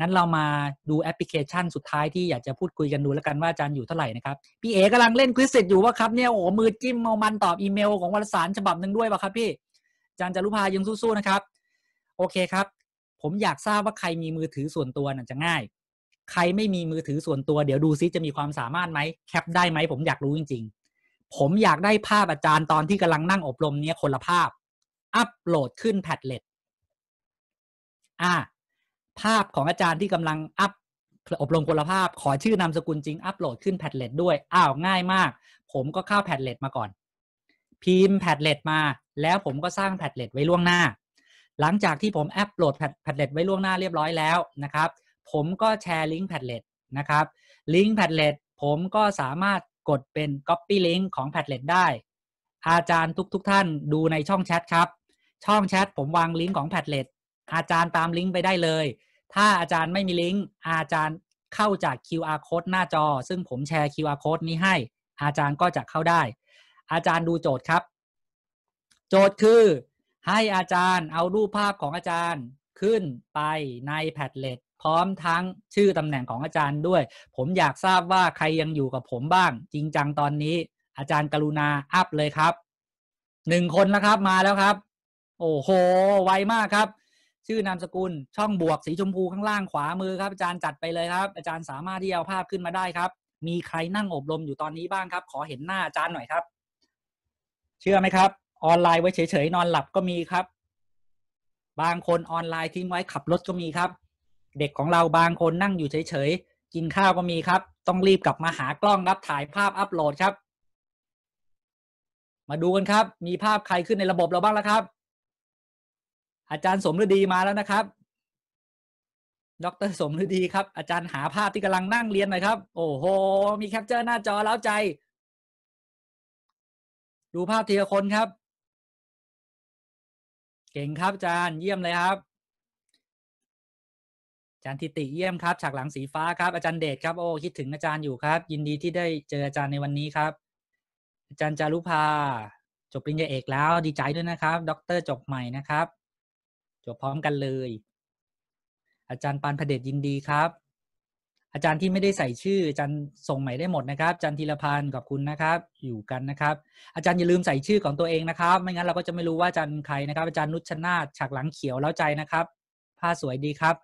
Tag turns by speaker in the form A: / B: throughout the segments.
A: งั้นเรามาดูแอปพลิเคชันสุดท้ายที่อยากจะพูดคุยกั
B: นดูแล้วกันว่าอาจารย์อยู่เท่าไหร่นะครับพี่เอ๋กำลังเล่นควิสเสร็จอยู่ว่าครับ เนี่ยโอ้มือจิ้มเมามันตอบอีเมล ของวารสารฉบับหนึ่งด้วยป่ะครับพี่อาจารย์จะรุพายังสู้ๆนะครับ โอเคครับ ผมอยากทราบว่าใครมีมือถือส่วนตัวน่ะจะง่าย ใครไม่มีมือถือส่วนตัว เดี๋ยวดูซิจะมีความสามารถไหมแคปได้ไหมผมอยากรู้จริงๆ ผมอยากได้ภาพอาจารย์ตอนที่กำลังนั่งอบรมเนี่ยคนละภาพ อัปโหลดขึ้นแพดเล็ตอ่าภาพของอาจารย์ที่กำลังอัพอบรมคุณภาพ ขอชื่อนามสกุลจริงอัพโหลดขึ้นแพดเล็ตด้วยอ้าวง่ายมาก ผมก็เข้าแพดเล็ตมาก่อน พิมพ์แพดเล็ตมา แล้วผมก็สร้างแพดเล็ตไว้ล่วงหน้า หลังจากที่ผมอัพโหลดแพดเล็ตไว้ล่วงหน้าเรียบร้อยแล้วนะครับ ผมก็แชร์ลิงก์แพดเล็ตนะครับ ลิงก์แพดเล็ตผมก็สามารถกดเป็น Copy Link ของแพดเล็ตได้ อาจารย์ทุกๆทท่านดูในช่องแชทครับ ช่องแชทผมวางลิงก์ของแพดเล็ตอาจารย์ตามลิงก์ไปได้เลยถ้าอาจารย์ไม่มีลิงก์อาจารย์เข้าจาก QR code หน้าจอ ซึ่งผมแชร์ QR code นี้ให้ อาจารย์ก็จะเข้าได้ อาจารย์ดูโจทย์ครับ โจทย์คือให้อาจารย์เอารูปภาพของอาจารย์ขึ้นไปในแพดเล็ตพร้อมทั้งชื่อตำแหน่งของอาจารย์ด้วย ผมอยากทราบว่าใครยังอยู่กับผมบ้าง จริงจังตอนนี้ อาจารย์กรุณาอัพเลยครับหนึ่งคนนะครับมาแล้วครับ โอ้โห ไวมากครับชื่อนามสกุลช่องบวกสีชมพูข้างล่างขวามือครับ อาจารย์จัดไปเลยครับ อาจารย์สามารถที่เอาภาพขึ้นมาได้ครับ มีใครนั่งอบรมอยู่ตอนนี้บ้างครับ ขอเห็นหน้าอาจารย์หน่อยครับ เชื่อไหมครับ ออนไลน์ไว้เฉย ๆ นอนหลับก็มีครับ บางคนออนไลน์ทิ้งไว้ขับรถก็มีครับ เด็กของเราบางคนนั่งอยู่เฉยๆกินข้าวก็มีครับ ต้องรีบกลับมาหากล้องรับถ่ายภาพอัปโหลดครับ มาดูกันครับ มีภาพใครขึ้นในระบบเราบ้างแล้วครับอาจารย์สมฤดีมาแล้วนะครับ ดร สมฤดีครับ อาจารย์หาภาพที่กำลังนั่งเรียนหน่อยครับ โอ้โห มีแคปเจอร์หน้าจอแล้วใจ ดูภาพทีละคนครับ เก่งครับ อาจารย์ เยี่ยมเลยครับ อาจารย์ทิติ เยี่ยมครับฉากหลังสีฟ้าครับ อาจารย์เดชครับ โอ้คิดถึงอาจารย์อยู่ครับ ยินดีที่ได้เจออาจารย์ในวันนี้ครับ อาจารย์จารุภา จบปริญญาเอกแล้ว ดีใจด้วยนะครับ ดรจบใหม่นะครับจบพร้อมกันเลย อาจารย์ ปานพเดชยินดีครับ อาจารย์ที่ไม่ได้ใส่ชื่อ อาจารย์ส่งใหม่ได้หมดนะครับอาจารย์ธีรพันธ์ขอบคุณนะครับ อยู่กันนะครับ อาจารย์อย่าลืมใส่ชื่อของตัวเองนะครับ ไม่งั้นเราก็จะไม่รู้ว่าอาจารย์ใครนะครับ อาจารย์นุชนาฉากหลังเขียวแล้วใจนะครับ ผ้าสวยดีครับ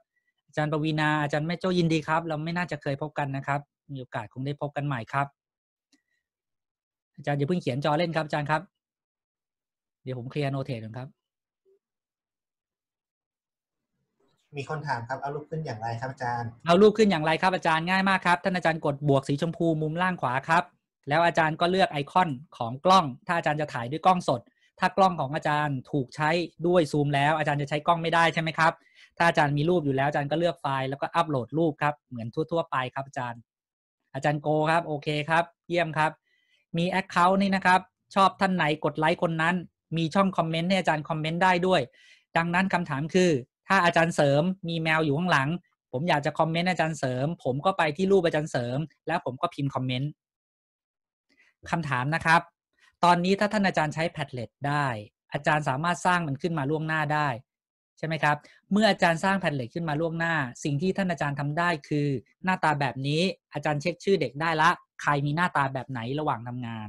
B: อาจารย์ปวีนาอาจารย์แม่โจ้ยินดีครับ เราไม่น่าจะเคยพบกันนะครับมีโอกาสคงได้พบกันใหม่ครับ อาจารย์อย่าเพิ่งเขียนจอเล่นครับอาจารย์ครับ เดี๋ยวผมเคลียร์โนเทตก่อนครับ
A: มีคนถามครับเอารูปขึ้นอย่างไรครับอาจารย์
B: เอารูปขึ้นอย่างไรครับอาจารย์ง่ายมากครับท่านอาจารย์กด บวกสีชมพูมุมล่างขวาครับ แล้วอาจารย์ก็เลือกไอคอนของกล้อง ถ้าอาจารย์จะถ่ายด้วยกล้องสด ถ้ากล้องของอาจารย์ถูกใช้ด้วยซูมแล้วอาจารย์จะใช้กล้องไม่ได้ใช่ไหมครับ ถ้าอาจารย์มีรูปอยู่แล้วอาจารย์ก็เลือกไฟล์ แล้วก็อัปโหลดรูปครับเหมือนทั่ว ๆ ไปครับอาจารย์อาจารย์โกครับโอเคครับ เยี่ยมครับ มีแอคเคาท์นี่นะครับ ชอบท่านไหนกดไลค์คนนั้น มีช่องคอมเมนต์ให้อาจารย์คอมเมนต์ได้ด้วย ดังนั้นคำถามคืถ้าอาจารย์เสริมมีแมวอยู่ข้างหลัง ผมอยากจะคอมเมนต์อาจารย์เสริม ผมก็ไปที่รูปอาจารย์เสริมแล้ว ผมก็พิมพ์คอมเมนต์คำถามนะครับ ตอนนี้ถ้าท่านอาจารย์ใช้แพดเล็ตได้ อาจารย์สามารถสร้างมันขึ้นมาล่วงหน้าได้ใช่ไหมครับเมื่ออาจารย์สร้างแพดเล็ตขึ้นมาล่วงหน้า สิ่งที่ท่านอาจารย์ทำได้คือ หน้าตาแบบนี้อาจารย์เช็คชื่อเด็กได้ละ ใครมีหน้าตาแบบไหนระหว่างทำงาน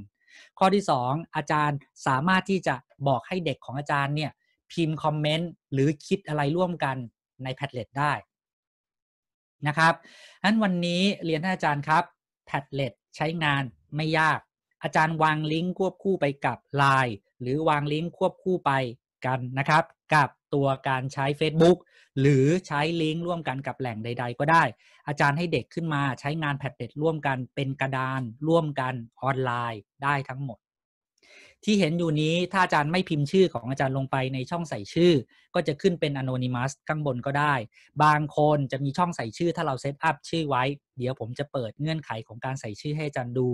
B: ข้อที่ 2 อาจารย์สามารถที่จะบอกให้เด็กของอาจารย์เนี่ยพิมพ์คอมเมนต์หรือคิดอะไรร่วมกันในแพทเล็ตได้นะครับงันวันนี้เรียนท่านอาจารย์ครับแพทเล็ตใช้งานไม่ยาก อาจารย์วางลิงก์ควบคู่ไปกับ Line หรือวางลิงก์ควบคู่ไปกันนะครับกับตัวการใช้ Facebook หรือใช้ลิงก์ร่วมกันกับแหล่งใดๆ ก็ได้ อาจารย์ให้เด็กขึ้นมาใช้งานแพทเล็ตร่วมกันเป็นกระดาน ร่วมกันออนไลน์ ได้ทั้งหมดที่เห็นอยู่นี้ถ้าอาจารย์ไม่พิมพ์ชื่อของอาจารย์ลงไปในช่องใส่ชื่อ ก็จะขึ้นเป็น anonymous ข้างบนก็ได้ บางคนจะมีช่องใส่ชื่อถ้าเราเซตอัพชื่อไว้ เดี๋ยวผมจะเปิดเงื่อนไขของการใส่ชื่อให้อาจารย์ดู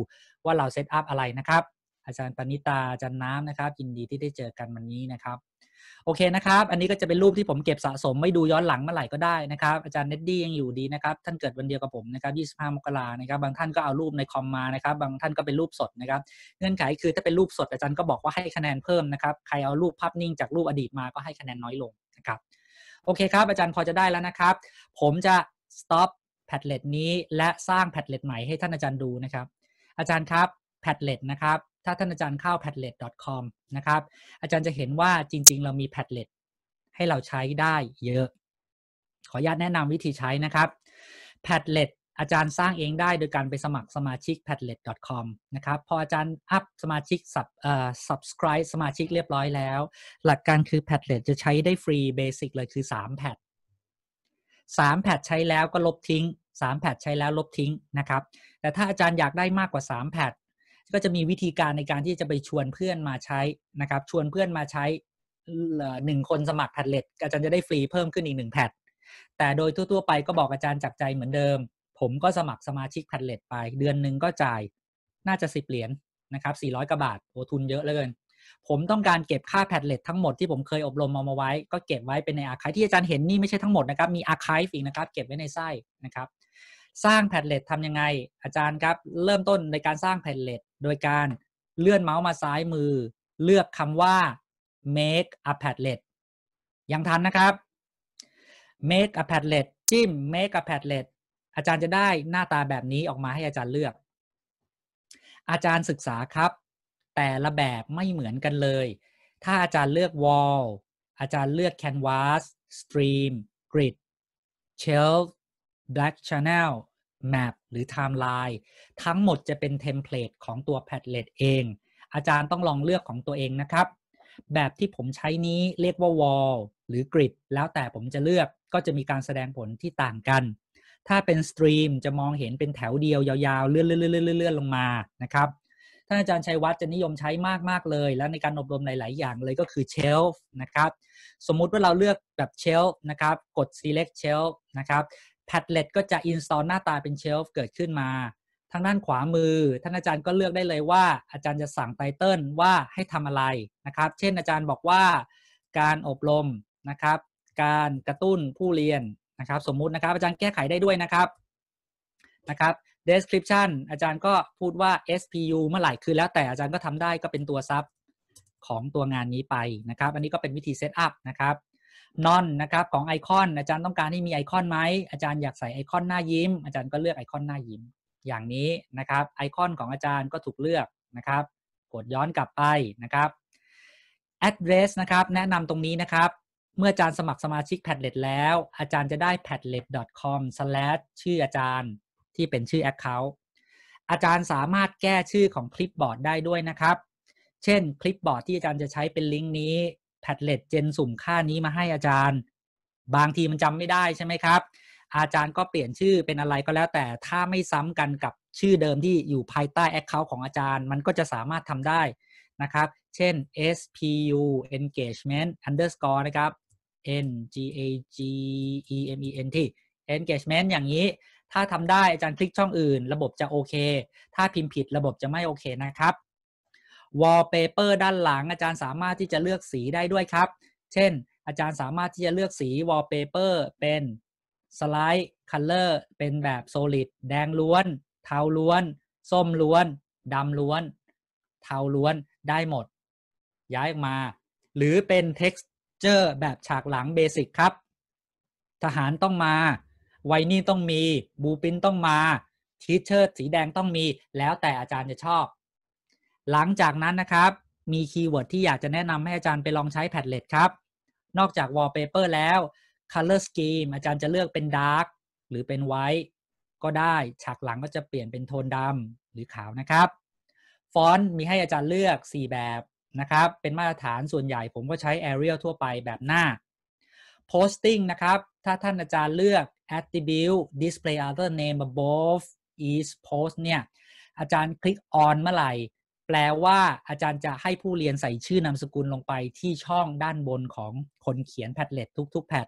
B: ว่าเราเซตอัพอะไรนะครับ อาจารย์ปณิตาอาจารย์น้ำนะครับยินดีที่ได้เจอกันวันนี้นะครับโอเคนะครับ อันนี้ก็จะเป็นรูปที่ผมเก็บสะสมไม่ดูย้อนหลังเมื่อไหร่ก็ได้นะครับ อาจารย์เน็ดดี้ยังอยู่ดีนะครับ ท่านเกิดวันเดียวกับผมนะครับ25 มกรานะครับ บางท่านก็เอารูปในคอมมา นะครับ บางท่านก็เป็นรูปสดนะครับ เงื่อนไขคือถ้าเป็นรูปสด อาจารย์ก็บอกว่าให้คะแนนเพิ่มนะครับ ใครเอารูปภาพนิ่งจากรูปอดีตมาก็ให้คะแนนน้อยลงนะครับ โอเคครับ อาจารย์พอจะได้แล้วนะครับ ผมจะ stop แพทเล็ตนี้และสร้างแพทเล็ตใหม่ให้ท่านอาจารย์ดูนะครับ อาจารย์ครับแพทเล็ตนะครับถ้าท่านอาจารย์เข้า padlet.com นะครับ อาจารย์จะเห็นว่าจริงๆเรามี padlet ให้เราใช้ได้เยอะ ขออนุญาตแนะนำวิธีใช้นะครับ padlet อาจารย์สร้างเองได้โดยการไปสมัครสมาชิก padlet.com นะครับพออาจารย์อัพสมาชิกสับเอ่อ subscribe สมาชิกเรียบร้อยแล้ว หลักการคือ padlet จะใช้ได้ฟรีเบสิกเลยคือ 3 แพท 3 แพทใช้แล้วก็ลบทิ้ง 3 แพทใช้แล้วลบทิ้งนะครับแต่ถ้าอาจารย์อยากได้มากกว่า3แพทก็จะมีวิธีการในการที่จะไปชวนเพื่อนมาใช้นะครับชวนเพื่อนมาใช้หนึ่งคนสมัครแพดเล็ตอาจารย์จะได้ฟรีเพิ่มขึ้นอีกหนึ่งแพดแต่โดยทั่วๆไปก็บอกอาจารย์จับใจเหมือนเดิม ผมก็สมัครสมาชิกแพดเล็ตไป เดือนหนึ่งก็จ่ายน่าจะสิบเหรียญนะครับสี่ร้อยกว่าบาท โอทุนเยอะเหลือเกิน ผมต้องการเก็บค่าแพดเล็ตทั้งหมดที่ผมเคยอบรมเอามาไว้ ก็เก็บไว้เป็นในอาคายที่อาจารย์เห็นนี่ไม่ใช่ทั้งหมดนะครับมีอาคายอีกนะครับเก็บไว้ในไส้นะครับ สร้างแพดเล็ตทำยังไง อาจารย์ครับเริ่มต้นในการสร้างแพดเล็ตโดยการเลื่อนเมาส์มาซ้ายมือ เลือกคำว่า make a padlet ยังทันนะครับ make a padlet จิ้ม make a padlet อาจารย์จะได้หน้าตาแบบนี้ออกมาให้อาจารย์เลือก อาจารย์ศึกษาครับ แต่ละแบบไม่เหมือนกันเลย ถ้าอาจารย์เลือก wall อาจารย์เลือก canvas stream grid shelf black channel Map หรือ Timeline ทั้งหมดจะเป็นเทมเพลตของตัว Padlet เอง อาจารย์ต้องลองเลือกของตัวเองนะครับ แบบที่ผมใช้นี้เรียกว่า Wall หรือ Grid แล้วแต่ผมจะเลือกก็จะมีการแสดงผลที่ต่างกัน ถ้าเป็นสตรีมจะมองเห็นเป็นแถวเดียวยาวๆ เลื่อนๆลๆลลลงมานะครับท่านอาจารย์ชัยวัฒน์จะนิยมใช้มากๆเลยแล้วในการอบรมหลายๆ อย่างเลยก็คือ shelf นะครับสมมุติว่าเราเลือกแบบ shelf นะครับ กด select shelf นะครับแพดเล็ตก็จะ install หน้าตาเป็นเชลฟ์เกิดขึ้นมาทางด้านขวามือ ท่านอาจารย์ก็เลือกได้เลยว่าอาจารย์จะสั่งไตเติลว่าให้ทำอะไรนะครับ เช่นอาจารย์บอกว่า การอบรมนะครับ การกระตุ้นผู้เรียนนะครับ สมมุตินะครับ อาจารย์แก้ไขได้ด้วยนะครับนะครับ description อาจารย์ก็พูดว่า SPU เมื่อไหร่คือแล้วแต่อาจารย์ก็ทำได้ก็เป็นตัวซับของตัวงานนี้ไปนะครับ อันนี้ก็เป็นวิธีเซตอัพนะครับนอนนะครับของไอคอนอาจารย์ต้องการให้มีไอคอนไหมอาจารย์อยากใส่ไอคอนหน้ายิ้ม อาจารย์ก็เลือกไอคอนหน้ายิ้ม อย่างนี้นะครับ ไอคอนของอาจารย์ก็ถูกเลือกนะครับกดย้อนกลับไปนะครับ address นะครับ แนะนำตรงนี้นะครับ เมื่ออาจารย์สมัครสมาชิก Padlet แล้ว อาจารย์จะได้ padlet.com/ ชื่ออาจารย์ที่เป็นชื่อ account อาจารย์สามารถแก้ชื่อของคลิปบอร์ดได้ด้วยนะครับเช่นคลิปบอร์ดที่อาจารย์จะใช้เป็นลิงก์นี้แพดเล็ตเจนสุ่มค่านี้มาให้อาจารย์ บางทีมันจำไม่ได้ใช่ไหมครับ อาจารย์ก็เปลี่ยนชื่อเป็นอะไรก็แล้วแต่ถ้าไม่ซ้ำกันกับชื่อเดิมที่อยู่ภายใต้ Account ของอาจารย์ มันก็จะสามารถทำได้นะครับ เช่น spu engagement underscore นะครับ n g a g e m e n t engagement อย่างนี้ ถ้าทำได้อาจารย์คลิกช่องอื่น ระบบจะโอเค ถ้าพิมพ์ผิดระบบจะไม่โอเคนะครับวอลเปเปอร์ด้านหลังอาจารย์สามารถที่จะเลือกสีได้ด้วยครับ เช่นอาจารย์สามารถที่จะเลือกสีวอลเปเปอร์เป็นสไลด์คัลเลอร์เป็นแบบโซลิดแดงล้วน เทาล้วน ส้มล้วนดำล้วน เทาล้วนได้หมด ย้ายออกมา หรือเป็นเท็กซ์เจอร์แบบฉากหลังเบสิกครับ ทหารต้องมาไวนี่ต้องมีบูปินต้องมาทีเชอร์สีแดงต้องมี แล้วแต่อาจารย์จะชอบหลังจากนั้นนะครับ มีคีย์เวิร์ดที่อยากจะแนะนำให้อาจารย์ไปลองใช้แพดเล็ตครับ นอกจาก wallpaper แล้ว color scheme อาจารย์จะเลือกเป็น dark หรือเป็น white ก็ได้ฉากหลังก็จะเปลี่ยนเป็นโทนดำหรือขาวนะครับฟอนต์มีให้อาจารย์เลือก 4 แบบนะครับ เป็นมาตรฐานส่วนใหญ่ผมก็ใช้ Arial ทั่วไปแบบหน้า Posting นะครับ ถ้าท่านอาจารย์เลือก Attribute Display Other Name Above is Post เนี่ยอาจารย์คลิก on เมื่อไหร่แปลว่าอาจารย์จะให้ผู้เรียนใส่ชื่อนามสกุลลงไปที่ช่องด้านบนของคนเขียนแพทเล็ตทุก ๆแพท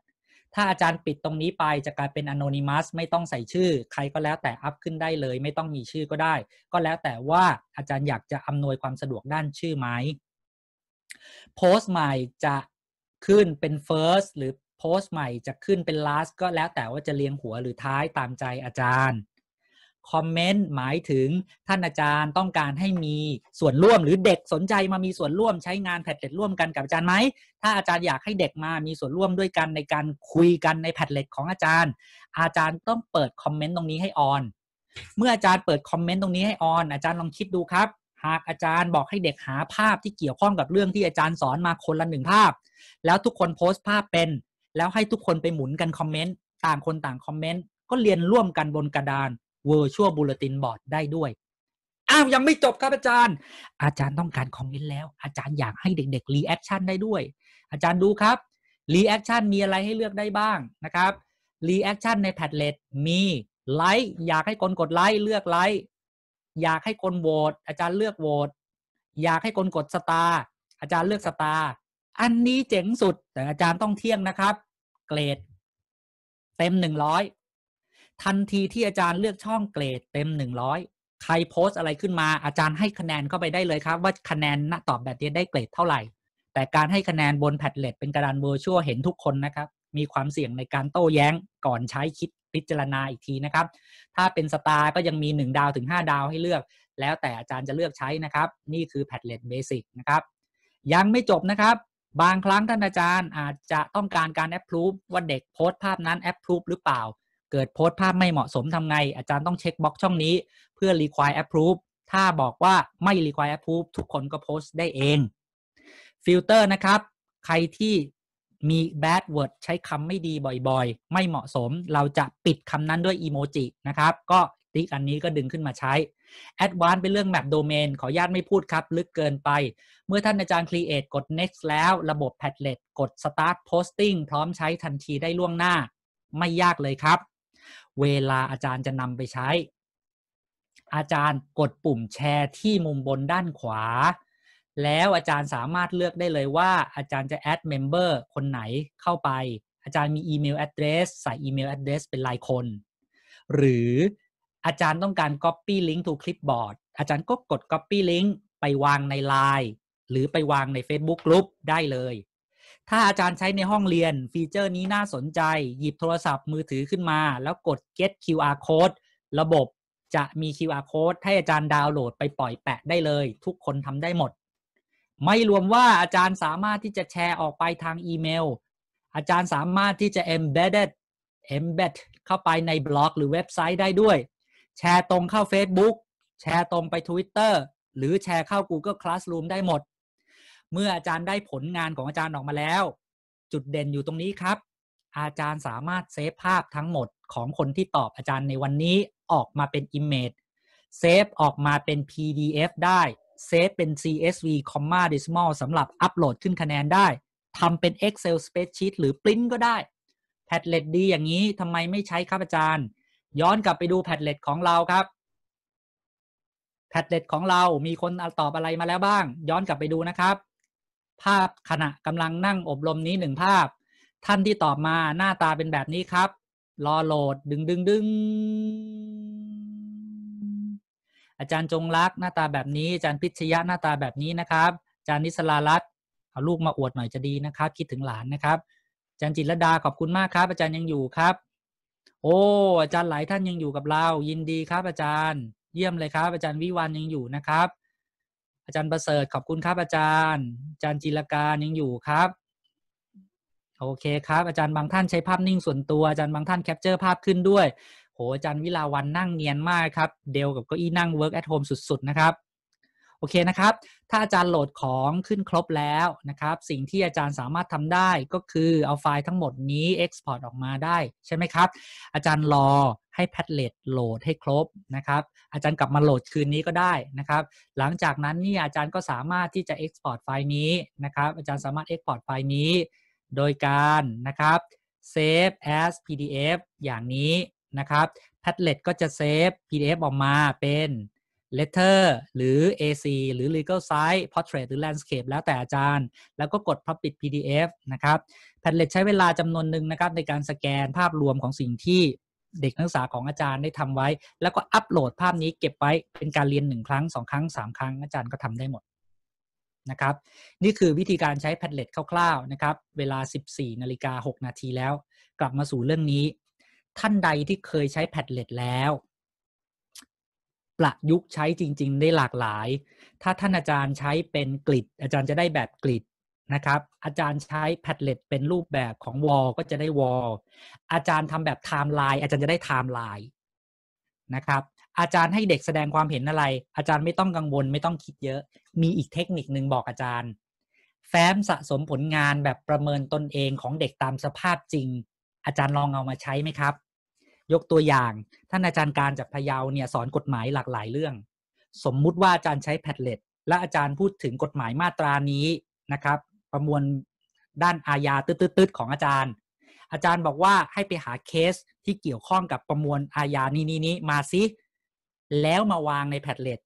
B: ถ้าอาจารย์ปิดตรงนี้ไปจะกลายเป็น anonymous ไม่ต้องใส่ชื่อ ใครก็แล้วแต่อัพขึ้นได้เลยไม่ต้องมีชื่อก็ได้ ก็แล้วแต่ว่าอาจารย์อยากจะอำนวยความสะดวกด้านชื่อไหมโพสต์ใหม่จะขึ้นเป็น first หรือโพสต์ใหม่จะขึ้นเป็น last ก็แล้วแต่ว่าจะเรียงหัวหรือท้ายตามใจอาจารย์คอมเมนต์หมายถึงท่านอาจารย์ต้องการให้มีส่วนร่วมหรือเด็กสนใจมามีส่วนร่วมใช้งานแพดเล็ตร่วมกันกับอาจารย์ไหมถ้าอาจารย์อยากให้เด็กมามีส่วนร่วมด้วยกันในการคุยกันในแพดเล็ตของอาจารย์อาจารย์ต้องเปิดคอมเมนต์ตรงนี้ให้ออน เมื่ออาจารย์เปิดคอมเมนต์ตรงนี้ให้ออน อาจารย์ลองคิดดูครับ หากอาจารย์บอกให้เด็กหาภาพที่เกี่ยวข้องกับเรื่องที่อาจารย์สอนมาคนละหนึ่งภาพ แล้วทุกคนโพสต์ภาพเป็น แล้วให้ทุกคนไปหมุนกันคอมเมนต์ต่างคนต่างคอมเมนต์ก็เรียนร่วมกันบนกระดาน Virtual Bulletin Board ได้ด้วย อ้าวยังไม่จบครับอาจารย์ อาจารย์ต้องการคอมเมนต์แล้ว อาจารย์อยากให้เด็กๆ Reaction ได้ด้วย อาจารย์ดูครับ Reaction มีอะไรให้เลือกได้บ้างนะครับ Reaction ใน Padlet มีไลค์อยากให้คนกดไลค์เลือกไลค์ อยากให้คนโหวตอาจารย์เลือกโหวต อยากให้คนกดสตาร์อาจารย์เลือกสตาร์ อันนี้เจ๋งสุดแต่อาจารย์ต้องเที่ยงนะครับ เกรดเต็มหนึ่งร้อยทันทีที่อาจารย์เลือกช่องเกรดเต็มหนึ่งร้อยใครโพสอะไรขึ้นมาอาจารย์ให้คะแนนเข้าไปได้เลยครับว่าคะแนนตอบแบบนี้ได้เกรดเท่าไหร่ แต่การให้คะแนนบนแพดเล็ตเป็นกระดานเวอร์ชวลเห็นทุกคนนะครับ มีความเสี่ยงในการโต้แย้งก่อนใช้คิดพิจารณาอีกทีนะครับ ถ้าเป็นสตาร์ก็ยังมี1 ดาวถึง 5 ดาวให้เลือก แล้วแต่อาจารย์จะเลือกใช้นะครับนี่คือแพดเล็ตเบสิกนะครับยังไม่จบนะครับบางครั้งท่านอาจารย์อาจจะต้องการการแอปพรูฟว่าเด็กโพสต์ภาพนั้นแอปพรูฟหรือเปล่าเกิดโพสต์ภาพไม่เหมาะสมทำไง อาจารย์ต้องเช็คบล็อกช่องนี้เพื่อ require approve ถ้าบอกว่าไม่ require approve ทุกคนก็โพสต์ได้เองฟิลเตอร์นะครับ ใครที่มี bad word ใช้คำไม่ดีบ่อยๆ ไม่เหมาะสมเราจะปิดคำนั้นด้วยอีโมจินะครับ ก็ติ๊กอันนี้ก็ดึงขึ้นมาใช้ Advanced เป็นเรื่อง Map Domain ขออนุญาตไม่พูดครับ ลึกเกินไป เมื่อท่านอาจารย์ Create กด next แล้ว ระบบ Padlet กด start posting พร้อมใช้ทันทีได้ล่วงหน้า ไม่ยากเลยครับเวลาอาจารย์จะนำไปใช้ อาจารย์กดปุ่มแชร์ที่มุมบนด้านขวา แล้วอาจารย์สามารถเลือกได้เลยว่า อาจารย์จะแอดเมมเบอร์คนไหนเข้าไป อาจารย์มีอีเมลแอดเดรสใส่อีเมลแอดเดรสเป็นลายคน หรืออาจารย์ต้องการ Copy Link to Clipboard อาจารย์ก็กด Copy Link ไปวางใน Line หรือไปวางใน Facebook Group ได้เลยถ้าอาจารย์ใช้ในห้องเรียนฟีเจอร์นี้น่าสนใจ หยิบโทรศัพท์มือถือขึ้นมา แล้วกด get QR code ระบบจะมี QR code ให้อาจารย์ดาวน์โหลดไปปล่อยแปะได้เลย ทุกคนทำได้หมด ไม่รวมว่าอาจารย์สามารถที่จะแชร์ออกไปทางอีเมล อาจารย์สามารถที่จะ embedded embed เข้าไปในบล็อกหรือเว็บไซต์ได้ด้วย แชร์ตรงเข้า Facebook แชร์ตรงไป Twitter หรือแชร์เข้า Google Classroom ได้หมดเมื่ออาจารย์ได้ผลงานของอาจารย์ออกมาแล้ว จุดเด่นอยู่ตรงนี้ครับ อาจารย์สามารถเซฟภาพทั้งหมดของคนที่ตอบอาจารย์ในวันนี้ออกมาเป็น Image เซฟออกมาเป็น PDF ได้ เซฟเป็น CSV, comma decimal สำหรับอัปโหลดขึ้นคะแนนได้ทำเป็น Excel spreadsheet หรือ Print ก็ได้แพดเล็ตดีอย่างนี้ทำไมไม่ใช้ครับ อาจารย์ ย้อนกลับไปดูแพดเล็ตของเราครับแพดเล็ตของเรามีคนตอบอะไรมาแล้วบ้าง ย้อนกลับไปดูนะครับภาพขณะกำลังนั่งอบรมนี้หนึ่งภาพ ท่านที่ตอบมาหน้าตาเป็นแบบนี้ครับ รอโหลด ดึงดึงดึงอาจารย์จงรัก หน้าตาแบบนี้อาจารย์พิชยะ หน้าตาแบบนี้นะครับ อาจารย์นิสลารัตเอาลูกมาอวดหน่อยจะดีนะครับคิดถึงหลานนะครับ อาจารย์จิตรดาขอบคุณมากครับ อาจารย์ยังอยู่ครับ โอ้อาจารย์หลายท่านยังอยู่กับเรา ยินดีครับอาจารย์ เยี่ยมเลยครับ อาจารย์วิวันยังอยู่นะครับอาจารย์ประเสริฐขอบคุณครับอาจารย์ อาจารย์ จิรการยังอยู่ครับโอเคครับ อาจารย์บางท่านใช้ภาพนิ่งส่วนตัว อาจารย์บางท่านแคปเจอร์ภาพขึ้นด้วยโหอาจารย์วิลาวันนั่งเนียนมากครับ เดียวกับเก้าอี้นั่ง work at home สุดๆนะครับ โอเคนะครับ ถ้าอาจารย์โหลดของขึ้นครบแล้วนะครับ สิ่งที่อาจารย์สามารถทำได้ก็คือเอาไฟล์ทั้งหมดนี้ export ออกมาได้ ใช่ไหมครับ อาจารย์รอให้แพทเลตโหลดให้ครบนะครับอาจารย์กลับมาโหลดคืนนี้ก็ได้นะครับหลังจากนั้นนี่อาจารย์ก็สามารถที่จะ e พอร์ตไฟล์นี้นะครับอาจารย์สามารถ e พอร์ตไฟล์นี้โดยการนะครับ Save as PDF อย่างนี้นะครับแพทเลตก็จะเซฟ PDF ออกมาเป็น Letter หรือ AC หรือ Legal Size Portrait หรือ Landscape แล้วแต่อาจารย์แล้วก็กด Public PDF นะครับแพทเลตใช้เวลาจำนวนหนึ่งนะครับในการสแกนภาพรวมของสิ่งที่เด็กนักศึกษาของอาจารย์ได้ทำไว้ แล้วก็อัปโหลดภาพนี้เก็บไว้เป็นการเรียนหนึ่งครั้งสองครั้งสามครั้งอาจารย์ก็ทำได้หมดนะครับนี่คือวิธีการใช้แพดเล็ตคร่าวๆนะครับเวลา 14นาฬิกา6นาทีแล้ว กลับมาสู่เรื่องนี้ ท่านใดที่เคยใช้แพดเล็ตแล้ว ประยุกต์ใช้จริงๆ ได้หลากหลาย ถ้าท่านอาจารย์ใช้เป็นกริดอาจารย์จะได้แบบกริดนะครับอาจารย์ใช้แพดเล็ตเป็นรูปแบบของวอลก็จะได้วอลอาจารย์ทำแบบไทม์ไลน์อาจารย์จะได้ไทม์ไลน์นะครับอาจารย์ให้เด็กแสดงความเห็นอะไร อาจารย์ไม่ต้องกังวลไม่ต้องคิดเยอะ มีอีกเทคนิคนึงบอกอาจารย์ แฟ้ม สะสมผลงานแบบประเมินตนเองของเด็กตามสภาพจริง อาจารย์ลองเอามาใช้ไหมครับ ยกตัวอย่าง ท่านอาจารย์การจากพะเยาเนี่ยสอนกฎหมายหลากหลายเรื่อง สมมุติว่าอาจารย์ใช้แพดเล็ตและอาจารย์พูดถึงกฎหมายมาตรานี้นะครับประมวลด้านอาญาตืดๆของอาจารย์ อาจารย์บอกว่าให้ไปหาเคสที่เกี่ยวข้องกับประมวลอาญานี้นี้นี้มาซิ แล้วมาวางในแพดเล็ต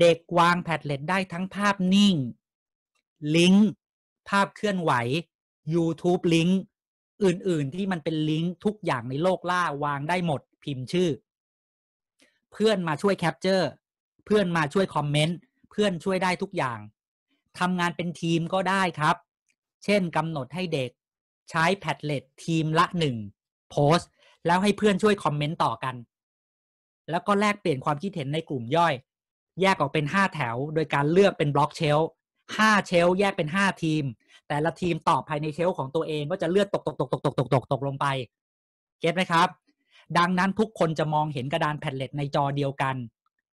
B: เด็กวางแพดเล็ตได้ทั้งภาพนิ่ง ลิงก์ภาพเคลื่อนไหว YouTube ลิงก์อื่นๆที่มันเป็นลิงก์ทุกอย่างในโลกล่าวางได้หมดพิมพ์ชื่อ เพื่อนมาช่วยแคปเจอร์เพื่อนมาช่วยคอมเมนต์เพื่อนช่วยได้ทุกอย่างทำงานเป็นทีมก็ได้ครับ เช่นกำหนดให้เด็กใช้แพดเล็ตทีมละหนึ่งโพสแล้วให้เพื่อนช่วยคอมเมนต์ต่อกัน แล้วก็แลกเปลี่ยนความคิดเห็นในกลุ่มย่อย แยกออกเป็น 5 แถวโดยการเลือกเป็นบล็อกเชลห้าเชลแยกเป็น5ทีม แต่ละทีมตอบภายในเชลของตัวเองก็จะเลือดตกตกตกตกตกตกตกตกลงไป เก็ตไหมครับ ดังนั้นทุกคนจะมองเห็นกระดานแผ่นเหล็กในจอเดียวกัน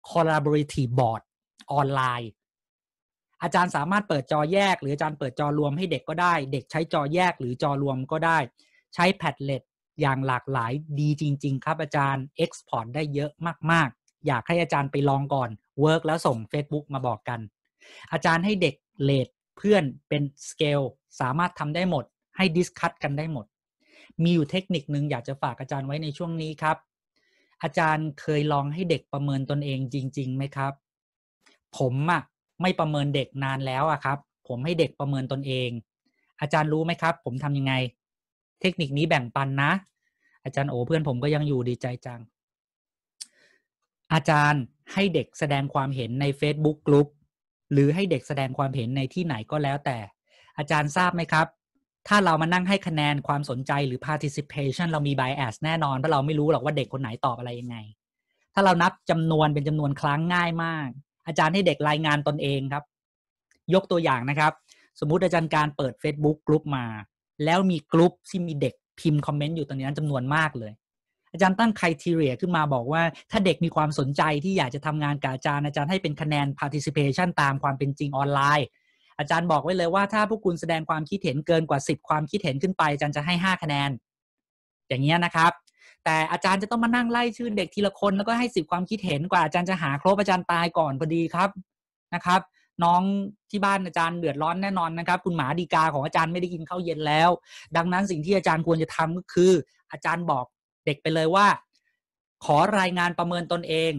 B: collaborative board ออนไลน์อาจารย์สามารถเปิดจอแยกหรืออาจารย์เปิดจอรวมให้เด็กก็ได้ เด็กใช้จอแยกหรือจอรวมก็ได้ ใช้แพดเล็ตอย่างหลากหลายดีจริง ๆ ครับอาจารย์เอ็กซ์พอร์ตได้เยอะมากๆ อยากให้อาจารย์ไปลองก่อนเวิร์กแล้วส่ง Facebook มาบอกกัน อาจารย์ให้เด็กเลดเพื่อนเป็นสเกลสามารถทำได้หมดให้ดิสคัตกันได้หมด มีอยู่เทคนิคนึงอยากจะฝากอาจารย์ไว้ในช่วงนี้ครับ อาจารย์เคยลองให้เด็กประเมินตนเองจริงๆไหมครับ ผมอ่ะไม่ประเมินเด็กนานแล้วอะครับ ผมให้เด็กประเมินตนเอง อาจารย์รู้ไหมครับผมทํำยังไง เทคนิคนี้แบ่งปันนะ อาจารย์โอเพื่อนผมก็ยังอยู่ดีใจจัง อาจารย์ให้เด็กแสดงความเห็นใน Facebook กลุ่มหรือให้เด็กแสดงความเห็นในที่ไหนก็แล้วแต่ อาจารย์ทราบไหมครับ ถ้าเรามานั่งให้คะแนนความสนใจหรือ participation เรามี bias แน่นอนเพราะเราไม่รู้หรอกว่าเด็กคนไหนตอบอะไรยังไง ถ้าเรานับจำนวนเป็นจำนวนครั้งง่ายมากอาจารย์ให้เด็กรายงานตนเองครับ ยกตัวอย่างนะครับ สมมุติอาจารย์การเปิด Facebook กลุ่มมา แล้วมีกลุ่มที่มีเด็กพิมพ์คอมเมนต์อยู่ตอนนี้นจำนวนมากเลย อาจารย์ตั้งคุณทีเรียขึ้นมาบอกว่า ถ้าเด็กมีความสนใจที่อยากจะทำงานกับอาจารย์อาจารย์ให้เป็นคะแนน participation ตามความเป็นจริงออนไลน์ อาจารย์บอกไว้เลยว่าถ้าพวกคุณแสดงความคิดเห็นเกินกว่า10ความคิดเห็นขึ้นไปอาจารย์จะให้5คะแนน อย่างเงี้ยนะครับแต่อาจารย์จะต้องมานั่งไล่ชื่อเด็กทีละคนแล้วก็ให้สิบความคิดเห็นกว่า อาจารย์จะหาครบอาจารย์ตายก่อนพอดีครับนะครับ น้องที่บ้านอาจารย์เดือดร้อนแน่นอนนะครับ คุณหมาดีกาของอาจารย์ไม่ได้กินข้าวเย็นแล้วดังนั้นสิ่งที่อาจารย์ควรจะทำก็คืออาจารย์บอกเด็กไปเลยว่าขอรายงานประเมินตนเอง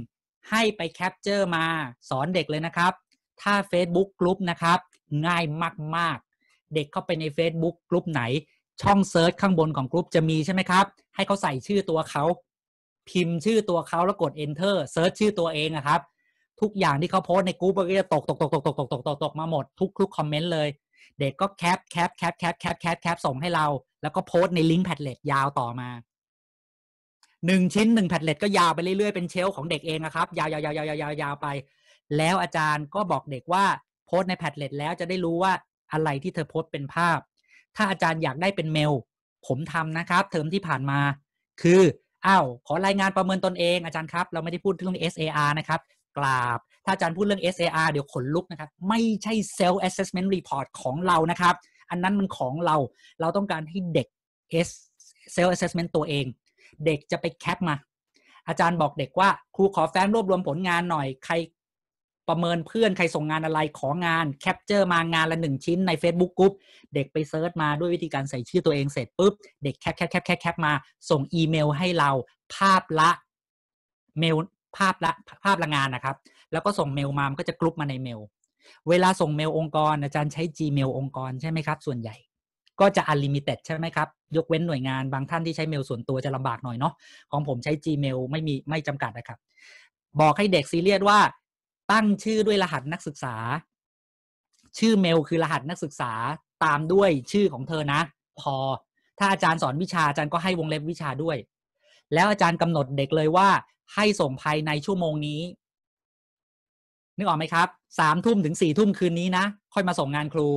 B: ให้ไปแคปเจอร์มาสอนเด็กเลยนะครับ ถ้า Facebook กลุ่มนะครับง่ายมากๆ เด็กเข้าไปใน Facebook กลุ่มไหน ช่องเซิร์ชข้างบนของกลุ่มจะมีใช่ไหมครับให้เขาใส่ชื่อตัวเขา พิมพ์ชื่อตัวเขาแล้วกด enter เซิร์ชชื่อตัวเองนะครับ ทุกอย่างที่เขาโพสในกรุ๊ปก็จะตกตกตกตกตกตกตกตกตกมาหมด ทุกทุกคอมเมนต์เลย เด็กก็แคปแคปแคปแคปแคปแคปแคปส่งให้เรา แล้วก็โพสในลิงก์แพดเล็ตยาวต่อมาหนึ่งชิ้นหนึ่งแพดเล็ตก็ยาวไปเรื่อยๆเป็นเชลของเด็กเองนะครับ ยาวยาวยาวยาวยาวยาวไป แล้วอาจารย์ก็บอกเด็กว่าโพสในแพดเล็ตแล้วจะได้รู้ว่าอะไรที่เธอโพสเป็นภาพ ถ้าอาจารย์อยากได้เป็นเมลผมทำนะครับเทอมที่ผ่านมาคืออ้าวขอรายงานประเมินตนเองอาจารย์ครับเราไม่ได้พูดเรื่อง SAR นะครับกราบถ้าอาจารย์พูดเรื่อง SAR เดี๋ยวขนลุกนะครับไม่ใช่ Self Assessment Report ของเรานะครับอันนั้นมันของเราเราต้องการให้เด็ก Self Assessment ตัวเอง เด็กจะไปแคปมา อาจารย์บอกเด็กว่าครูขอแฟ้มรวบรวมผลงานหน่อยใครประเมินเพื่อนใครส่งงานอะไรของานแคปเจอร์มางานละหนึ่งชิ้นใน Facebook กลุ่มเด็กไปเซิร์ชมาด้วยวิธีการใส่ชื่อตัวเองเสร็จปุ๊บ เด็กแคปแคปแคปแคปแคปมาส่งอีเมล ให้เราภาพละเมลภาพละภาพละงานนะครับ แล้วก็ส่งเมลมามันก็จะกรุ๊ปมาในเมล เวลาส่งเมลองค์กร อาจารย์ใช้ Gmail องค์กรใช่ไหมครับ ส่วนใหญ่ก็จะลลิมิเต็ดใช่ไหมครับ ยกเว้นหน่วยงานบางท่านที่ใช้เมลส่วนตัวจะลำบากหน่อยเนาะของผมใช้ Gmail ไม่มีไม่จำกัดนะครับ บอกให้เด็กซีเรียสว่าตั้งชื่อด้วยรหัสนักศึกษา ชื่อเมลคือรหัสนักศึกษาตามด้วยชื่อของเธอนะ พอ ถ้าอาจารย์สอนวิชาอาจารย์ก็ให้วงเล็บวิชาด้วย แล้วอาจารย์กำหนดเด็กเลยว่าให้ส่งภายในชั่วโมงนี้ นึกออกไหมครับ สามทุ่มถึงสี่ทุ่มคืนนี้นะ ค่อยมาส่งงานครู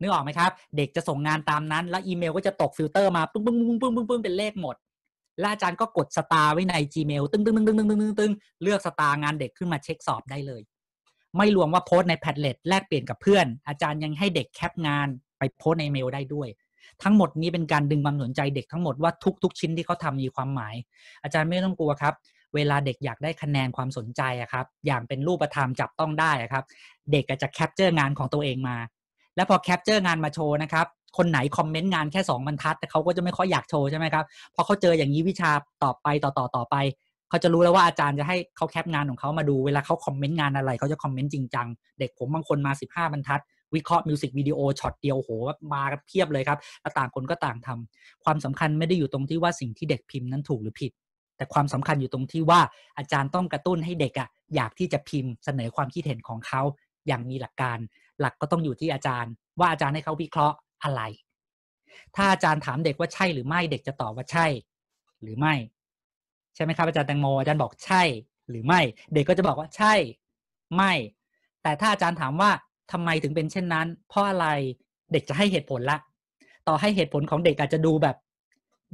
B: นึกออกไหมครับ เด็กจะส่งงานตามนั้นแล้วอีเมล ก็จะตกฟิลเตอร์มาปึ้งปึ้งปึ้งปึ้งปึ้งเป็นเลขหมดล้วอาจารย์ก็กดสตาร์ไว้ใน Gmail ตึ้งตึ้งตึ้งตึ้งตึ้งตึ้งตึ้งตึ้งเลือกสตาร์งานเด็กขึ้นมาเช็คสอบได้เลย ไม่รวมว่าโพสในแพดเลตแลกเปลี่ยนกับเพื่อน อาจารย์ยังให้เด็กแคปงานไปโพสในเมลได้ด้วย ทั้งหมดนี้เป็นการดึงความสนใจเด็กทั้งหมดว่าทุกๆ ชิ้นที่เขาทามีความหมาย อาจารย์ไม่ต้องกลัวครับ เวลาเด็กอยากได้คะแนนความสนใจอะครับอย่างเป็นรูปธรรมจับต้องได้อะครับ เด็กก็จะแคปเจอร์งานของตัวเองมาแล้วพอแคปเจอร์งานมาโชว์นะครับ คนไหนคอมเมนต์งานแค่ 2บรรทัดแต่เขาก็จะไม่ค่อยอยากโชว์ใช่ไหมครับพอเขาเจออย่างนี้วิชาต่อไปต่อต่อต่อไป เขาจะรู้แล้วว่าอาจารย์จะให้เขาแคปงานของเขามาดู เวลาเขาคอมเมนต์งานอะไรเขาจะคอมเมนต์จริงจังเด็กผมบางคนมา 15บรรทัดวิเคราะห์มิวสิกวิดีโอช็อตเดียว โหมาเพียบเลยครับ แล้วต่างคนก็ต่างทำ ความสำคัญไม่ได้อยู่ตรงที่ว่าสิ่งที่เด็กพิมพ์นั้นถูกหรือผิด แต่ความสำคัญอยู่ตรงที่ว่าอาจารย์ต้องกระตุ้นให้เด็กอะอยากที่จะพิมพ์ เสนอความคิดเห็นของเขาอย่างมีหลักการหลักก็ต้องอยู่ที่อาจารย์ ว่าอาจารย์ให้เขาวิเคราะห์อะไร ถ้าอาจารย์ถามเด็กว่าใช่หรือไม่ เด็กจะตอบว่าใช่ หรือไม่ ใช่ไหมครับอาจารย์แตงโมอาจารย์บอกใช่หรือไม่ เด็กก็จะบอกว่าใช่ ไม่ แต่ถ้าอาจารย์ถามว่าทำไมถึงเป็นเช่นนั้นเพราะอะไรเด็กจะให้เหตุผลละต่อให้เหตุผลของเด็กอาจจะดูแบบ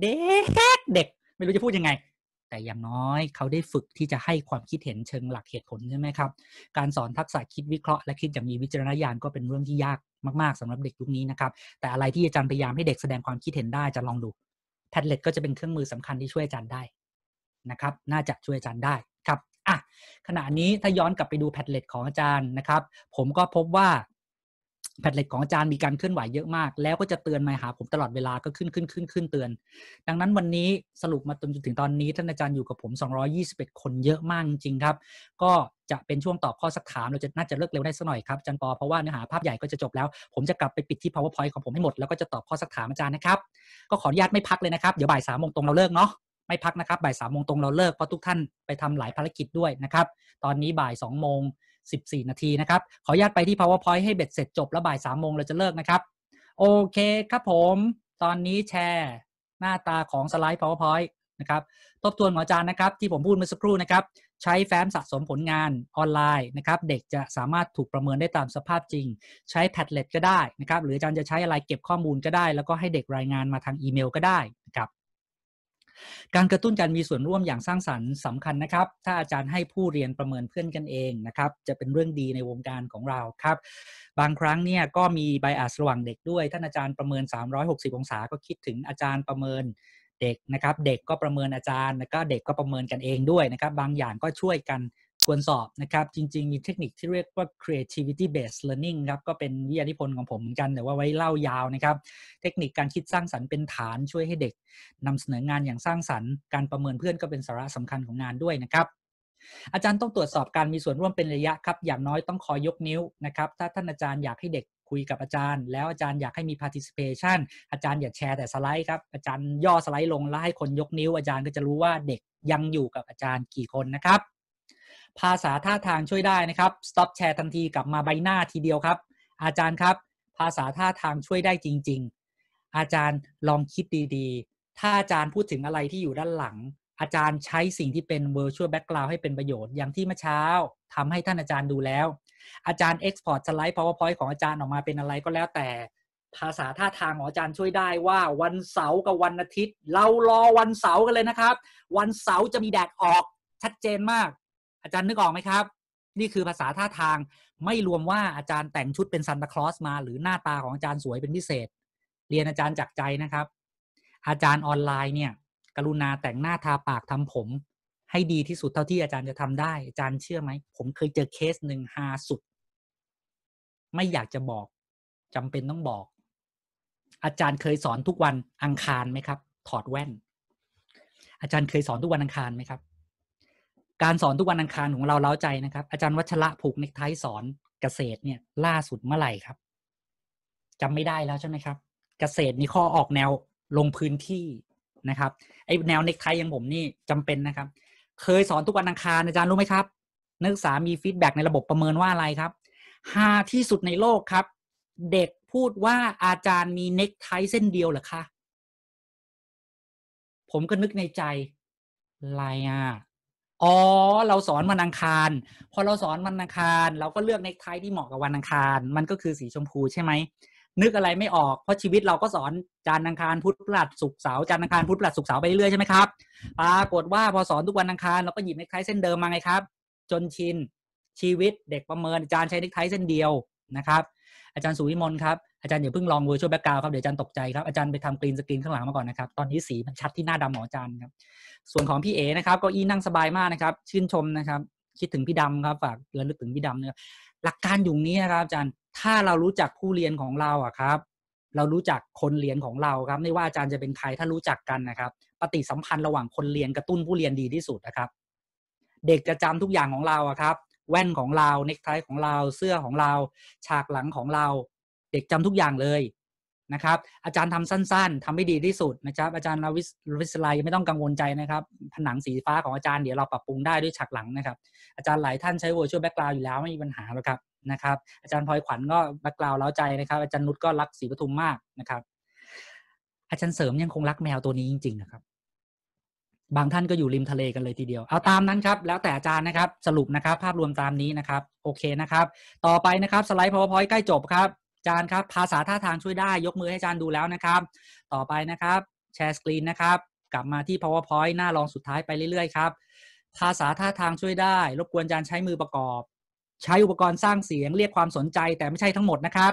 B: เด็กเด็ก ไม่รู้จะพูดยังไงแต่อย่างน้อยเขาได้ฝึกที่จะให้ความคิดเห็นเชิงหลักเหตุผลใช่ไหมครับ การสอนทักษะคิดวิเคราะห์และคิดอย่างมีวิจารณญาณก็เป็นเรื่องที่ยากมากๆสำหรับเด็กยุคนี้นะครับ แต่อะไรที่อาจารย์พยายามให้เด็กแสดงความคิดเห็นได้จะลองดูแพดเล็ตก็จะเป็นเครื่องมือสำคัญที่ช่วยอาจารย์ได้นะครับ น่าจะช่วยอาจารย์ได้ครับอ่ะขณะนี้ถ้าย้อนกลับไปดูแพดเล็ตของอาจารย์นะครับ ผมก็พบว่าแผดเล็กของอาจารย์มีการเคลื่อนไหวเยอะมาก แล้วก็จะเตือนมาหาผมตลอดเวลาก็ขึ้นขึ้นขึ้นขึ้นเตือน ดังนั้นวันนี้สรุปมาจนถึงตอนนี้ท่านอาจารย์อยู่กับผม 221 คนเยอะมากจริงครับก็จะเป็นช่วงตอบข้อสักถาม เราจะน่าจะเลิกเร็วได้สักหน่อยครับอาจารย์ปอเพราะว่าเนื้อหาภาพใหญ่ก็จะจบแล้ว ผมจะกลับไปปิดที่ powerpoint ของผมให้หมดแล้วก็จะตอบข้อสักถามอาจารย์นะครับก็ขออนุญาตไม่พักเลยนะครับเดี๋ยวบ่ายสามโมงตรงเราเลิกเนาะไม่พักนะครับ บ่ายสามโมงตรงเราเลิกเพราะทุกท่านไปทำหลายภารกิจด้วยนะครับตอนนี้บ่ายสองโมง14 นาทีนะครับ ขออนุญาตไปที่ powerpoint ให้เบ็ดเสร็จจบแล้วบ่าย 3 โมงเราจะเลิกนะครับ โอเคครับผม ตอนนี้แชร์หน้าตาของสไลด์ powerpoint นะครับทบทวนหมอจารย์นะครับ ที่ผมพูดเมื่อสักครู่นะครับ ใช้แฟ้มสะสมผลงานออนไลน์นะครับ เด็กจะสามารถถูกประเมินได้ตามสภาพจริง ใช้แพดเล็ตก็ได้นะครับ หรืออาจารย์จะใช้อะไรเก็บข้อมูลก็ได้ แล้วก็ให้เด็กรายงานมาทางอีเมล ก็ได้นะครับการกระตุ้นการมีส่วนร่วมอย่างสร้างสรรค์สำคัญนะครับ ถ้าอาจารย์ให้ผู้เรียนประเมินเพื่อนกันเองนะครับจะเป็นเรื่องดีในวงการของเราครับ บางครั้งเนี่ยก็มีใบออสว่างเด็กด้วยท่านอาจารย์ประเมิน 360 องศาก็คิดถึงอาจารย์ประเมินเด็กนะครับเด็กก็ประเมินอาจารย์แล้วก็เด็กก็ประเมินกันเองด้วยนะครับ บางอย่างก็ช่วยกันควรสอบนะครับ จริงๆ มีเทคนิคที่เรียกว่า creativity based learning ครับก็เป็นวิทยานิพนธ์ของผมเหมือนกัน แต่ว่าไว้เล่ายาวนะครับ เทคนิคการคิดสร้างสรรค์เป็นฐานช่วยให้เด็กนำเสนองานอย่างสร้างสรรค์ การประเมินเพื่อนก็เป็นสาระสำคัญของงานด้วยนะครับ อาจารย์ต้องตรวจสอบการมีส่วนร่วมเป็นระยะครับ อย่างน้อยต้องคอยยกนิ้วนะครับถ้าท่านอาจารย์อยากให้เด็กคุยกับอาจารย์ แล้วอาจารย์อยากให้มี participation อาจารย์อย่าแชร์แต่สไลด์ครับอาจารย์ย่อสไลด์ลงแล้วให้คนยกนิ้ว อาจารย์ก็จะรู้ว่าเด็กยังอยู่กับอาจารย์กี่คนนะครับภาษาท่าทางช่วยได้นะครับ stop แชร์ทันทีกลับมาใบหน้าทีเดียวครับ อาจารย์ครับ ภาษาท่าทางช่วยได้จริง ๆ อาจารย์ลองคิดดีๆ ถ้าอาจารย์พูดถึงอะไรที่อยู่ด้านหลัง อาจารย์ใช้สิ่งที่เป็น virtual background ให้เป็นประโยชน์ อย่างที่เมื่อเช้า ทำให้ท่านอาจารย์ดูแล้ว อาจารย์ export สไลด์ powerpoint ของอาจารย์ออกมาเป็นอะไรก็แล้วแต่ ภาษาท่าทางของอาจารย์ช่วยได้ว่าวันเสาร์กับวันอาทิตย์ เรารอวันเสาร์กันเลยนะครับ วันเสาร์จะมีแดดออกชัดเจนมากอาจารย์นึกออกไหมครับ นี่คือภาษาท่าทางไม่รวมว่าอาจารย์แต่งชุดเป็นซันตาคลอสมา หรือหน้าตาของอาจารย์สวยเป็นพิเศษ เรียนอาจารย์จากใจนะครับ อาจารย์ออนไลน์เนี่ย กรุณาแต่งหน้าทาปากทำผม ให้ดีที่สุดเท่าที่อาจารย์จะทำได้อาจารย์เชื่อไหม ผมเคยเจอเคสหนึ่งฮาสุดไม่อยากจะบอก จำเป็นต้องบอก อาจารย์เคยสอนทุกวันอังคารไหมครับ ถอดแว่น อาจารย์เคยสอนทุกวันอังคารไหมครับการสอนทุกวันอังคารของเราเล้าใจนะครับ อาจารย์วัชระผูกเนกไทสอนเกษตรเนี่ย ล่าสุดเมื่อไหร่ครับจำไม่ได้แล้วใช่ไหมครับ เกษตรนี่ข้อออกแนวลงพื้นที่นะครับไอแนวเนกไทอย่างผมนี่ จำเป็นนะครับ เคยสอนทุกวันอังคารอาจารย์รู้ไหมครับนักศึกษามีฟีดแบ็ในระบบประเมินว่าอะไรครับฮาที่สุดในโลกครับ เด็กพูดว่าอาจารย์มีเน็กไทเส้นเดียวเหรอคะผมก็นึกในใจไรอ่ะอ๋อ เราสอนวันอังคาร พอเราสอนวันอังคาร เราก็เลือกเนคไทที่เหมาะกับวันอังคาร มันก็คือสีชมพูใช่ไหม นึกอะไรไม่ออก เพราะชีวิตเราก็สอนจานอังคาร พุธพฤหัสศุกร์เสาร์จานอังคาร พุธพฤหัสศุกร์เสาร์ไปเรื่อยใช่ไหมครับ ปรากฏว่าพอสอนทุกวันอังคาร เราก็หยิบเนคไทเส้นเดิมมาไงครับ จนชิน ชีวิตเด็กประเมินจานใช้เนคไทเส้นเดียวนะครับอาจารย์สุวิมล ครับอาจารย์อย่าเพิ่งลองเวอร์ชวลแบ็กกราวครับเดี๋ยวอาจารย์ตกใจครับอาจารย์ไปทำกรีนสกรีนข้างหลังมาก่อนนะครับตอนนี้สีมันชัดที่หน้าดำหมออาจารย์ครับ ส่วนของพี่เอนะครับ ก็อี้นั่งสบายมากนะครับชื่นชมนะครับ คิดถึงพี่ดำครับฝากระลึกถึงพี่ดำนะครับหลักการอยู่นี้นะครับ อาจารย์ถ้าเรารู้จักผู้เรียนของเราอะครับ เรารู้จักคนเรียนของเราครับ ไม่ว่าอาจารย์จะเป็นใครถ้ารู้จักกันนะครับ ปฏิสัมพันธ์ระหว่างคนเรียนกระตุ้นผู้เรียนดีที่สุดนะครับ เด็กจะจำทุกอย่างของเราอะครับแว่นของเราเนคไทของเราเสื้อของเราฉากหลังของเราเด็กจำทุกอย่างเลยนะครับ อาจารย์ทำสั้นๆ ทำให้ดีที่สุดนะครับอาจารย์ลาวิสวิสไลไม่ต้องกังวลใจนะครับ ผนังสีฟ้าของอาจารย์เดี๋ยวเราปรับปรุงได้ด้วยฉากหลังนะครับอาจารย์หลายท่านใช้ virtual b แบ k กก o u n d อยู่แล้วไม่มีปัญหาหรอกครับนะครับ อาจารย์พลอยขวัญก็แบ็กกราว n d เล้าใจนะครับ อาจารย์นุชก็รักสีปทุมมากนะครับ อาจารย์เสริมยังคงรักแมวตัวนี้จริงๆนะครับบางท่านก็อยู่ริมทะเลกันเลยทีเดียว เอาตามนั้นครับ แล้วแต่อาจารย์นะครับ สรุปนะครับภาพรวมตามนี้นะครับ โอเคนะครับ ต่อไปนะครับสไลด์ powerpoint ใกล้จบครับอาจารย์ครับภาษาท่าทางช่วยได้ยกมือให้อาจารย์ดูแล้วนะครับ ต่อไปนะครับแชร์สกรีนนะครับกลับมาที่ powerpoint หน้ารองสุดท้ายไปเรื่อยๆครับภาษาท่าทางช่วยได้ รบกวนอาจารย์ใช้มือประกอบ ใช้อุปกรณ์สร้างเสียงเรียกความสนใจ แต่ไม่ใช่ทั้งหมดนะครับ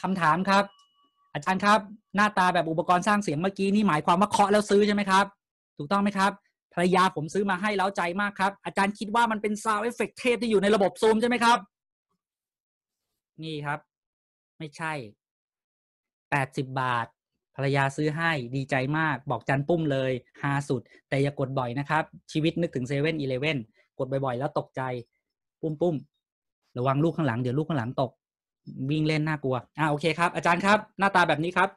B: คำถามครับอาจารย์ครับหน้าตาแบบอุปกรณ์สร้างเสียงเมื่อกี้ นี่หมายความว่าเคาะแล้วซื้อใช่ไหมครับ ถูกต้องไหมครับ ภรรยาผมซื้อมาให้แล้วใจมากครับ อาจารย์คิดว่ามันเป็นซาวเอฟเฟกเทปที่อยู่ในระบบซูมใช่ไหมครับ นี่ครับ ไม่ใช่แปดสิบบาท ภรรยาซื้อให้ดีใจมาก บอกจันปุ้มเลยฮาสุด แต่อย่ากดบ่อยนะครับ ชีวิตนึกถึงเซเว่นอีเลเว่นกดบ่อย ๆ แล้วตกใจ ปุ้มปุ้มระวังลูกข้างหลังเดี๋ยวลูกข้างหลังตกวิ่งเล่นน่ากลัว อ่าโอเคครับ อาจารย์ครับ หน้าตาแบบนี้ครับ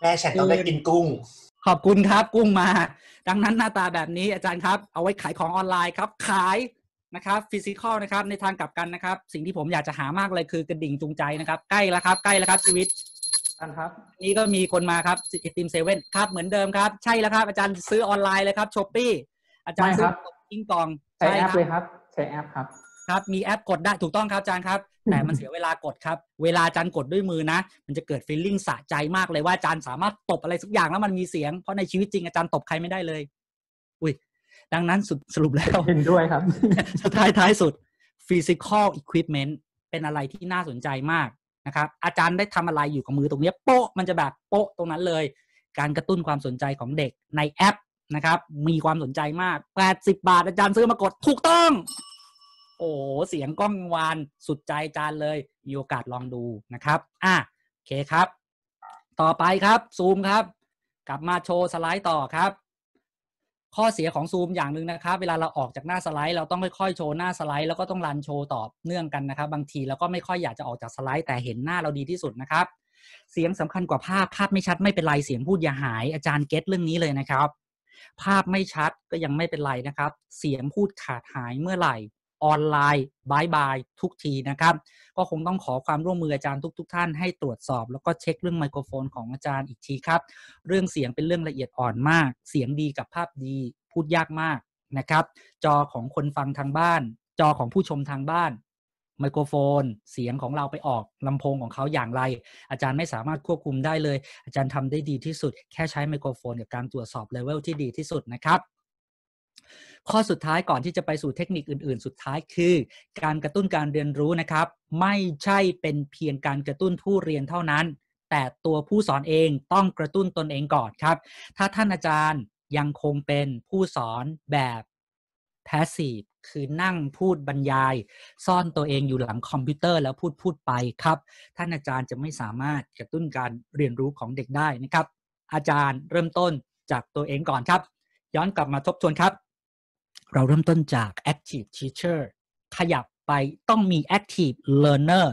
B: แม่ฉันต้องได้กินกุ้ง ขอบคุณครับ กุ้งมา ดังนั้นหน้าตาแบบนี้อาจารย์ครับ เอาไว้ขายของออนไลน์ครับ ขาย นะครับ ฟิสิกอลนะครับ ในทางกลับกันนะครับ สิ่งที่ผมอยากจะหามากเลยคือกระดิ่งจูงใจนะครับ ใกล้แล้วครับ ใกล้แล้วครับชีวิตอันครับ นี่ก็มีคนมาครับสอติมเซเว่น ครับ เหมือนเดิมครับ ใช่แล้วครับอาจารย์ซื้อออนไลน์เลยครับช้อปปี้อาจารย์ซื้อกิ้งกองใช่แอปเลยครับ ใช้แอปครับครับ มีแอปกดได้ถูกต้องครับอาจารย์ครับ แต่มันเสียเวลากดครับ เวลาอาจารย์กดด้วยมือนะ มันจะเกิดฟีลลิ่งสะใจมากเลยว่าอาจารย์สามารถตบอะไรสักอย่างแล้วมันมีเสียง เพราะในชีวิตจริงอาจารย์ตบใครไม่ได้เลย อุ้ยดังนั้นสรุปแล้วเห็นด้วยครับ สุดท้ายท้ายสุด physical equipment เป็นอะไรที่น่าสนใจมากนะครับ อาจารย์ได้ทำอะไรอยู่กับมือตรงนี้โป๊ะมันจะแบบโป๊ะตรงนั้นเลย การกระตุ้นความสนใจของเด็กในแอปนะครับ มีความสนใจมาก80บาทอาจารย์ซื้อมากดถูกต้องโอ้เสียงก้องวานสุดใจจานเลยมีโอกาสลองดูนะครับอ่ะโอเคครับ ต่อไปครับซูมครับกลับมาโชว์สไลด์ต่อครับ ข้อเสียของซูมอย่างหนึ่งนะครับ เวลาเราออกจากหน้าสไลด์เราต้องค่อยๆโชว์หน้าสไลด์แล้วก็ต้องรันโชว์ตอบเนื่องกันนะครับ บางทีเราก็ไม่ค่อยอยากจะออกจากสไลด์แต่เห็นหน้าเราดีที่สุดนะครับ เสียงสำคัญกว่าภาพภาพไม่ชัดไม่เป็นไรเสียงพูดอย่าหาย อาจารย์เก็ตเรื่องนี้เลยนะครับ ภาพไม่ชัดก็ยังไม่เป็นไรนะครับ เสียงพูดขาดหายเมื่อไหร่ออนไลน์บายบายทุกทีนะครับ ก็คงต้องขอความร่วมมืออาจารย์ทุกๆทท่านให้ตรวจสอบ แล้วก็เช็คเรื่องไมโครโฟนของอาจารย์อีกทีครับ เรื่องเสียงเป็นเรื่องละเอียดอ่อนมาก เสียงดีกับภาพดีพูดยากมากนะครับ จอของคนฟังทางบ้าน จอของผู้ชมทางบ้าน ไมโครโฟน เสียงของเราไปออกลำโพงของเขาอย่างไร อาจารย์ไม่สามารถควบคุมได้เลย อาจารย์ทำได้ดีที่สุด แค่ใช้ไมโครโฟนกับการตรวจสอบเลเวลที่ดีที่สุดนะครับข้อสุดท้ายก่อนที่จะไปสู่เทคนิคอื่นๆ สุดท้ายคือ การกระตุ้นการเรียนรู้นะครับ ไม่ใช่เป็นเพียงการกระตุ้นผู้เรียนเท่านั้น แต่ตัวผู้สอนเองต้องกระตุ้นตนเองก่อนครับ ถ้าท่านอาจารย์ยังคงเป็นผู้สอนแบบพาสซีฟคือนั่งพูดบรรยาย ซ่อนตัวเองอยู่หลังคอมพิวเตอร์แล้วพูดพูดไปครับ ท่านอาจารย์จะไม่สามารถกระตุ้นการเรียนรู้ของเด็กได้นะครับ อาจารย์เริ่มต้นจากตัวเองก่อนครับ ย้อนกลับมาทบทวนครับเราเริ่มต้นจาก active teacher ขยับไปต้องมี active learner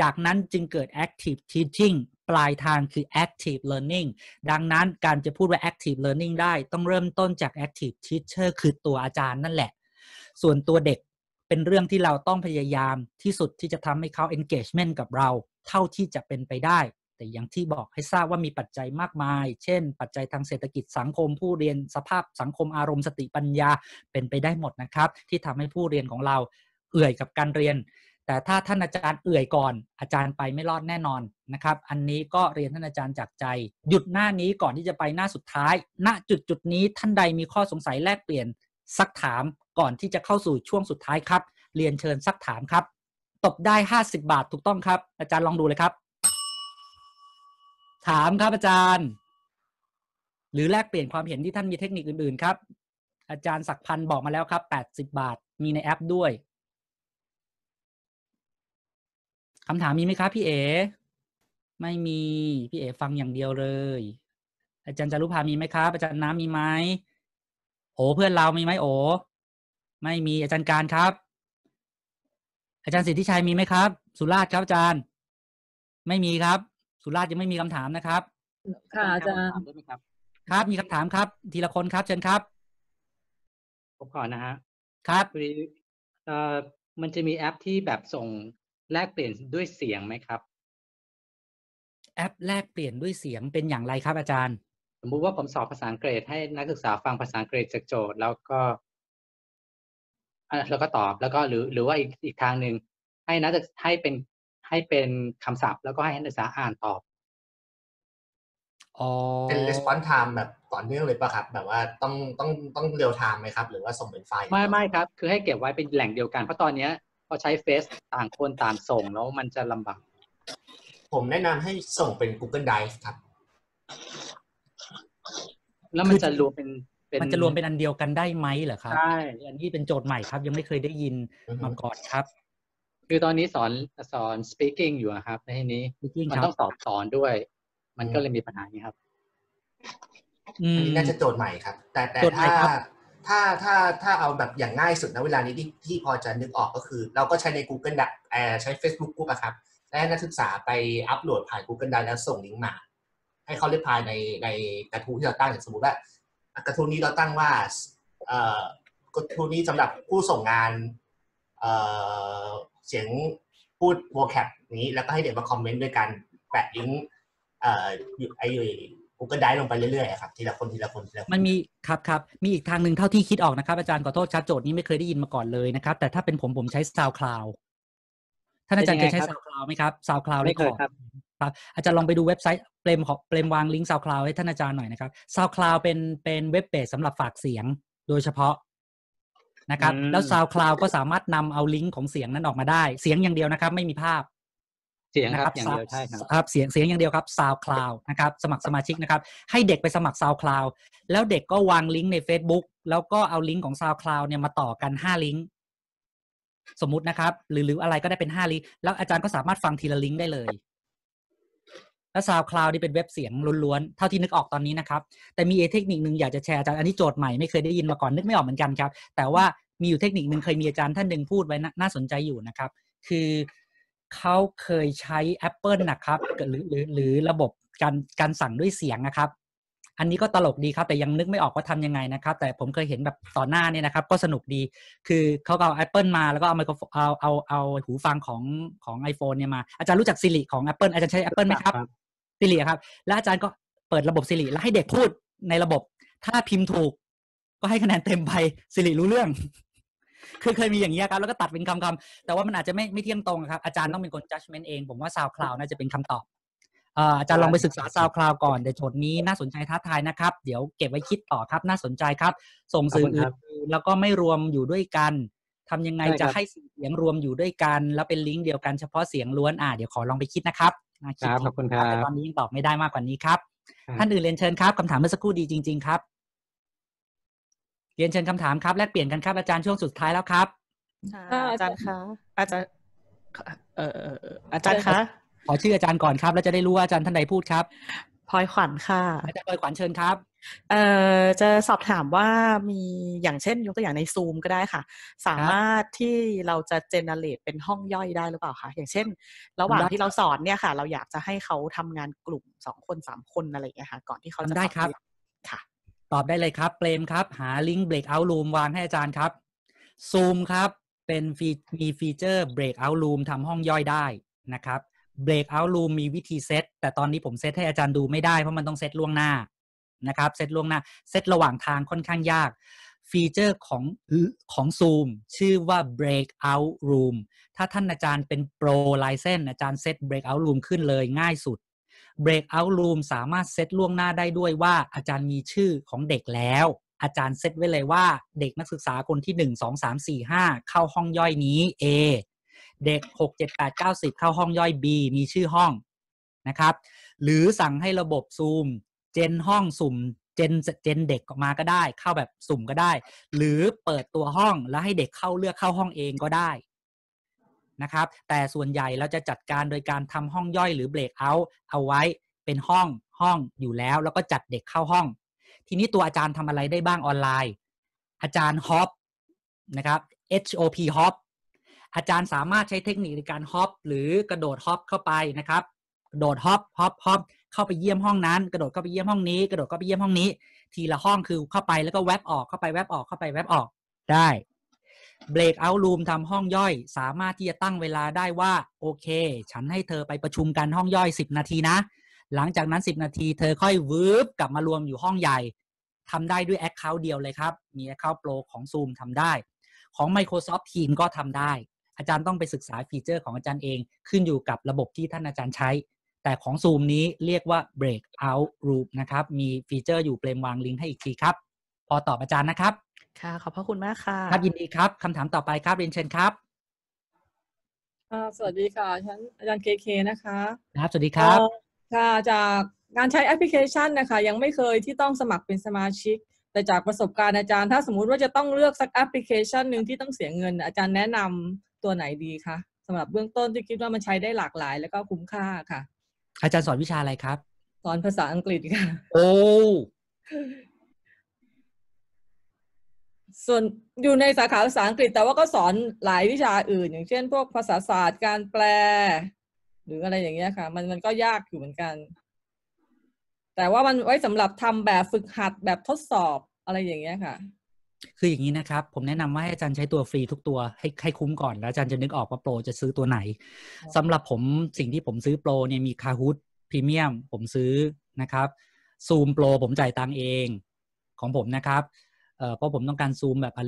B: จากนั้นจึงเกิด active teaching ปลายทางคือ active learning ดังนั้นการจะพูดว่า active learning ได้ต้องเริ่มต้นจาก active teacher คือตัวอาจารย์นั่นแหละ ส่วนตัวเด็กเป็นเรื่องที่เราต้องพยายามที่สุดที่จะทำให้เขา engagement กับเราเท่าที่จะเป็นไปได้แต่อย่างที่บอกให้ทราบว่ามีปัจจัยมากมาย เช่น ปัจจัยทางเศรษฐกิจสังคม ผู้เรียนสภาพสังคมอารมณ์สติปัญญาเป็นไปได้หมดนะครับ ที่ทำให้ผู้เรียนของเราเอื่อยกับการเรียน แต่ถ้าท่านอาจารย์เอื่อยก่อนอาจารย์ไปไม่รอดแน่นอนนะครับ อันนี้ก็เรียนท่านอาจารย์จากใจ หยุดหน้านี้ก่อนที่จะไปหน้าสุดท้ายณจุดจุดนี้ท่านใดมีข้อสงสัยแลกเปลี่ยนซักถามก่อนที่จะเข้าสู่ช่วงสุดท้ายครับ เรียนเชิญซักถามครับ ตบได้ 50 บาทถูกต้องครับอาจารย์ลองดูเลยครับถามครับอาจารย์ หรือแลกเปลี่ยนความเห็นที่ท่านมีเทคนิคอื่นๆ ครับ อาจารย์ ศักพันบอกมาแล้วครับแปดสิบบาทมีในแอปด้วยคำถามมีไหมครับพี่เอ ไม่มี พี่เอฟังอย่างเดียวเลย อาจารย์จารุภามีไหมครับ อาจารย์น้ำมีไหมโอเพื่อนเรามีไหมโอไม่มีอาจารย์การครับ อาจารย์สิทธิชัยมีไหมครับ สุรา์ครับอาจารย์ ไม่มีครับสุราษฎร์ยังไม่มีคำถามนะครับ ค่ะอาจารย์ ครับมีคำถามครับ ทีละคนครับ เชิญครับผมขอนะฮะครับเอ่อมันจะมีแอปที่แบบส่งแลกเปลี่ยนด้วยเสียงไหมครับ แอปแลกเปลี่ยนด้วยเสียงเป็นอย่างไรครับอาจารย์ สมมุติว่าผมสอบภาษาอังกฤษให้นักศึกษาฟังภาษาอังกฤษจากโจทย์ แล้วก็แล้วก็ตอบแล้วก็หรือ หรือว่าอีกอีกทางหนึ่งให้นักให้เป็นให้เป
A: ็นคำศัพท์แล้วก็ให้นักศึกษาอ่านตอบเป็น response time แบบต่อเนื่องเลยปะครับแบบว่าต้องต้องต้องเร็วไทม์ไหมครับ หรือว่าส่งเป็นไฟล์ไม่ไ
B: ม่ครับ คือให้เก็บไว้เป็นแหล่งเดียวกันเพราะตอนเนี้ยพอใช้เฟซต่างคนต่างส่งแล้วมันจะล
A: ำบากผมแนะนำให้ส่งเป็น Google Drive ครับ
B: แล้วมันจะรวมเป
A: ็นมันจะรวมเป็
B: นอันเดียวกันได้ไหมเหรอครับใช
A: ่อันนี้เ
B: ป็นโจทย์ใหม่ครับ ยังไม่เคยได้ยินมาก่อนครับคือตอนนี้สอนสอน speaking อยู่ครับ ในที่นี้มันต้องสอบสอนด้วย มันก็เลยมีปัญหานี้ครับ
A: อันนี้น่าจะโจทย์ใหม่ครับ แต่แต่ถ้าถ้าถ้าถ้าเอาแบบอย่างง่ายสุดนะเวลานี้ที่ที่พอจะนึกออกก็คือ เราก็ใช้ใน Google อใช้ Facebook กู o u p ะครับ แล้วนักศึกษาไปอัปโหลดผ่าน Google d แล้วส่งลิงก์มา ให้เขาเรียกพายในในกระทู้ที่เราตั้งอย่างสมมติว่ากระทู้นี้เราตั้งว่าเอ่อกระทู้นี้สำหรับผู้ส่งงาน เอ่อเสียงพูดวแคปนี้แล้วก็ให้เด็กมาคอมเมนต์ด้วยกันแปะลิงก์เอ่อไอ้กูก็ได้ลงไปเรื่อยๆครับทีละคนทีละคนทีละคนมัน
B: มีครับครับ มีอีกทางหนึ่งเท่าที่คิดออกนะครับ อาจารย์ขอโทษชัดโจทย์นี้ไม่เคยได้ยินมาก่อนเลยนะครับ แต่ถ้าเป็นผมผมใช้ SoundCloud ท่านอาจารย์เคยใช้ SoundCloud ไหมครับ SoundCloud ได่เคครับ ครับ อาจารย์ลองไปดูเว็บไซต์เปลมขอเปลมวางลิงก์ SoundCloud ให้ท่านอาจารย์หน่อยนะครับ SoundCloud เป็นเป็นเว็บเพจสำหรับฝากเสียงโดยเฉพาะนะครับแล้ว SoundCloud ก็สามารถนำเอาลิงก์ของเสียงนั้นออกมาได้ เสียงอย่างเดียวนะครับ ไม่มีภาพเสียงครับ อย่างเดียวใช่ครับเสียงเสียงอย่างเดียวครับ SoundCloud นะครับ สมัครสมาชิกนะครับให้เด็กไปสมัคร SoundCloud แล้วเด็กก็วางลิงก์ใน Facebook แล้วก็เอาลิงก์ของ SoundCloud เนี่ยมาต่อกัน 5 ลิงก์สมมุตินะครับ หรือหรืออะไรก็ได้เป็น 5 ลิงก์แล้วอาจารย์ก็สามารถฟังทีละลิงก์ได้เลยและซาวคลาวนี่เป็นเว็บเสียงล้วนๆ เท่าที่นึกออกตอนนี้นะครับ แต่มีเทคนิคหนึ่งอยากจะแชร์อาจารย์อันนี้โจทย์ใหม่ไม่เคยได้ยินมาก่อนนึกไม่ออกเหมือนกันครับ แต่ว่ามีอยู่เทคนิคหนึ่งเคยมีอาจารย์ ท่านหนึ่งพูดไว้น่าสนใจอยู่นะครับ คือเขาเคยใช้ Apple นะครับหรือหรือหรือระบบการการสั่งด้วยเสียงนะครับ อันนี้ก็ตลกดีครับ แต่ยังนึกไม่ออกว่าทํยังไงนะครับ แต่ผมเคยเห็นแบบต่อหน้าเนี่ยนะครับ ก็สนุกดี คือเขาเอา Apple มาแล้วก็เอาไมโครเอาเอาเอาหูฟังของของ iPhone เนี่ยมา อาจารย์รู้จักซิริของ Apple อาจารย์ใช้ Apple ไหมครับสิริครับแล้วอาจารย์ก็เปิดระบบสิริแล้วให้เด็กพูดในระบบถ้าพิมพ์ถูกก็ให้คะแนนเต็มไปสิริรู้เรื่องคือเคยมีอย่างนี้ครับ แล้วก็ตัดเป็นคำคำแต่ว่ามันอาจจะไม่ไม่เที่ยงตรงครับ อาจารย์ต้องเป็นคนจัดเมนต์เอง ผมว่าซาวคลาวน่าจะเป็นคำตอบอาจารย์ลองไปศึกษาซาวคลาวก่อนแต่โจทย์นี้น่าสนใจท้าทายนะครับ เดี๋ยวเก็บไว้คิดต่อครับน่าสนใจครับ ส่งสื่ออื่นแล้วก็ไม่รวมอยู่ด้วยกันทำยังไงจะให้เสียงรวมอยู่ด้วยกันแล้วเป็นลิงก์เดียวกันเฉพาะเสียงล้วนอ่าเดี๋ยวขอลองไปคิดนะครับมาคิดขอบคุณครับแต่ตอนนี้ยังตอบไม่ได้มากกว่านี้ครับท่านอื่นเรียนเชิญครับคำถามเมื่อสักครู่ดีจริง ๆครับเรียนเชิญคำถามครับแลกเปลี่ยนกันครับ อาจารย์ช่วงสุดท้ายแล้วครับอาจารย์คะอาจารย์เอออาจารย์คะขอชื่ออาจารย์ก่อนครับแล้วจะได้รู้ว่าอาจารย์ท่านใดพูดครับพลอยขวัญค่ะอาจารย์พลอยขวัญเชิญครับเอ่อจะสอบถามว่ามีอย่างเช่นยกตัวอย่างในซูมก็ได้ค่ะ สามารถที่เราจะเจเนเรตเป็นห้องย่อยได้หรือเปล่าคะอย่างเช่น ระหว่างที่เราสอนเนี่ยค่ะ เราอยากจะให้เขาทำงานกลุ่มสองคนสามคนอะไรอย่างเงี้ยค่ะ ก่อนที่เขาจะได้ครับค่ะ ตอบได้เลยครับ เปรมครับหาลิงก์เบรกเอาท์รูมวางให้อาจารย์ครับซูมครับเป็นมีฟีเจอร์เบรกเอาท์รูมทำห้องย่อยได้นะครับเบรกเอาท์รูมมีวิธีเซตแต่ตอนนี้ผมเซตให้อาจารย์ดูไม่ได้เพราะมันต้องเซตล่วงหน้านะครับเซตล่วงหน้า เซตระหว่างทางค่อนข้างยาก ฟีเจอร์ของของซูมชื่อว่า breakout room ถ้าท่านอาจารย์เป็นโปร l i c e n s นอาจารย์เซต breakout room ขึ้นเลยง่ายสุด breakout room สามารถเซตล่วงหน้าได้ด้วยว่า อาจารย์มีชื่อของเด็กแล้ว อาจารย์เซตไว้เลยว่า เด็กนักศึกษาคนที่1 2 3 4 5เข้าห้องย่อยนี้ A เด็ก 6 7 8 9 10เข้าห้องย่อย B มีชื่อห้องนะครับ หรือสั่งให้ระบบซูม เจนห้องสุ่ม เจนเจนเด็กออกมาก็ได้ เข้าแบบสุ่มก็ได้ หรือเปิดตัวห้องแล้วให้เด็กเข้าเลือกเข้าห้องเองก็ได้นะครับ แต่ส่วนใหญ่เราจะจัดการโดยการทำห้องย่อยหรือเบรกเอาท์เอาไว้เป็นห้องห้องอยู่แล้วแล้วก็จัดเด็กเข้าห้อง ทีนี้ตัวอาจารย์ทำอะไรได้บ้างออนไลน์ อาจารย์ฮอปนะครับ HOP Hop อาจารย์สามารถใช้เทคนิคในการฮอปหรือกระโดดฮอปเข้าไปนะครับ กระโดดฮอปฮอปฮอปเข้าไปเยี่ยมห้องนั้น กระโดดเข้าไปเยี่ยมห้องนี้ กระโดดเข้าไปเยี่ยมห้องนี้ ทีละห้องคือเข้าไป แล้วก็แวบออก เข้าไปแวบออก เข้าไปแวบออก ได้เบรกเอาท์รูมทำห้องย่อย สามารถที่จะตั้งเวลาได้ว่าโอเคฉันให้เธอไปประชุมกันห้องย่อย 10 นาทีนะ หลังจากนั้น 10 นาทีเธอค่อยวืบกลับมารวมอยู่ห้องใหญ่ทำได้ด้วย Account เดียวเลยครับ มี Account Pro ของ Zoom ทำได้ ของ Microsoft Teams ก็ทำได้อาจารย์ต้องไปศึกษาฟีเจอร์ของอาจารย์เองขึ้นอยู่กับระบบที่ท่านอาจารย์ใช้ แต่ของซูมนี้เรียกว่า breakout room นะครับมีฟีเจอร์อยู่เปลมวางลิงก์ให้อีกทีครับ พอตอบอาจารย์นะครับ ค่ะขอบพระคุณมากค่ะครับยินดีครับคำถามต่อไปครับเรียนเชิญครับ สวัสดีค่ะฉันอาจารย์เคเคนะคะครับสวัสดีครับ ค่ะจากการใช้แอปพลิเคชันนะคะ ยังไม่เคยที่ต้องสมัครเป็นสมาชิก แต่จากประสบการณ์อาจารย์ ถ้าสมมุติว่าจะต้องเลือกสักแอปพลิเคชันหนึ่งที่ต้องเสียเงิน อาจารย์แนะนำตัวไหนดีคะสำหรับเบื้องต้นที่คิดว่ามันใช้ได้หลากหลายแล้วก็คุ้มค่าค่ะ อาจารย์สอนวิชาอะไรครับ สอนภาษาอังกฤษค่ะ โอ้
A: ส่วนอยู่ในสาขาภาษาอังกฤษ แต่ว่าก็สอนหลายวิชาอื่น อย่างเช่นพวกภาษาศาสตร์การแปล
B: หรืออะไรอย่างเงี้ยค่ะ มันมันก็ยากอยู่เหมือนกัน แต่ว่ามันไว้สำหรับทำแบบฝึกหัดแบบทดสอบอะไรอย่างเงี้ยค่ะคืออย่างนี้นะครับ ผมแนะนำว่าให้อาจารย์ใช้ตัวฟรีทุกตัว ให้ให้คุ้มก่อน แล้วอาจารย์จะนึกออกว่าโปรจะซื้อตัวไหน สำหรับผมสิ่งที่ผมซื้อโปรเนี่ยมีคาฮูดพรีเมียมผมซื้อนะครับซูมโปรผมจ่ายตังเองของผมนะครับ เพราะผมต้องการซูมแบบอ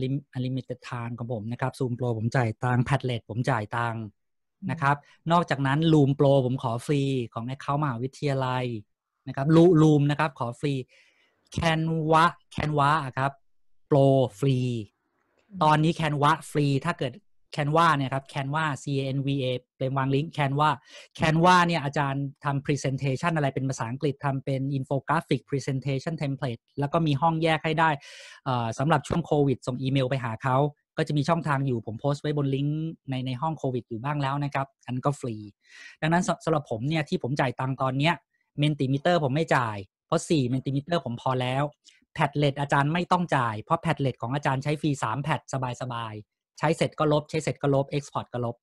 B: ลิมิเต็ดทานของผมนะครับซูมโปรผมจ่ายตังแพดเลตผมจ่ายตังนะครับ นอกจากนั้นลูมโปรผมขอฟรีของ a c เข้า t มหาวิทยาลัยนะครับลูลูมนะครับ ขอฟรีแคนวะแคนวะครับปรฟรี ตอนนี้แคนวาฟรี ถ้าเกิดแคนวาเนี่ยครับแคนวา C A N V A เป็นวางลิงก์แคนวาแคนวาเนี่ยอาจารย์ทำพรีเซนเทชันอะไรเป็นภาษาอังกฤษ ทำเป็นอินโฟกราฟิกพรีเซนเทชันเทมเพลตแล้วก็มีห้องแยกให้ได้สำหรับช่วงโควิด ส่งอีเมลไปหาเขา ก็จะมีช่องทางอยู่ ผมโพสต์ไว้บนลิงก์ในในห้องโควิดอยู่บ้างแล้วนะครับ อันก็ฟรี ดังนั้นสำหรับผมเนี่ยที่ผมจ่ายตังค์ตอนเนี้ยเมนติมิเตอร์ผมไม่จ่าย เพราะ4เมนติมิเตอร์ผมพอแล้วแพดเลตอาจารย์ไม่ต้องจ่ายเพราะแพดเลตของอาจารย์ใช้ฟรีสามแพดสบายๆใช้เสร็จก็ลบใช้เสร็จก็ลบเอ็กซ์พอร์ตก็ลบ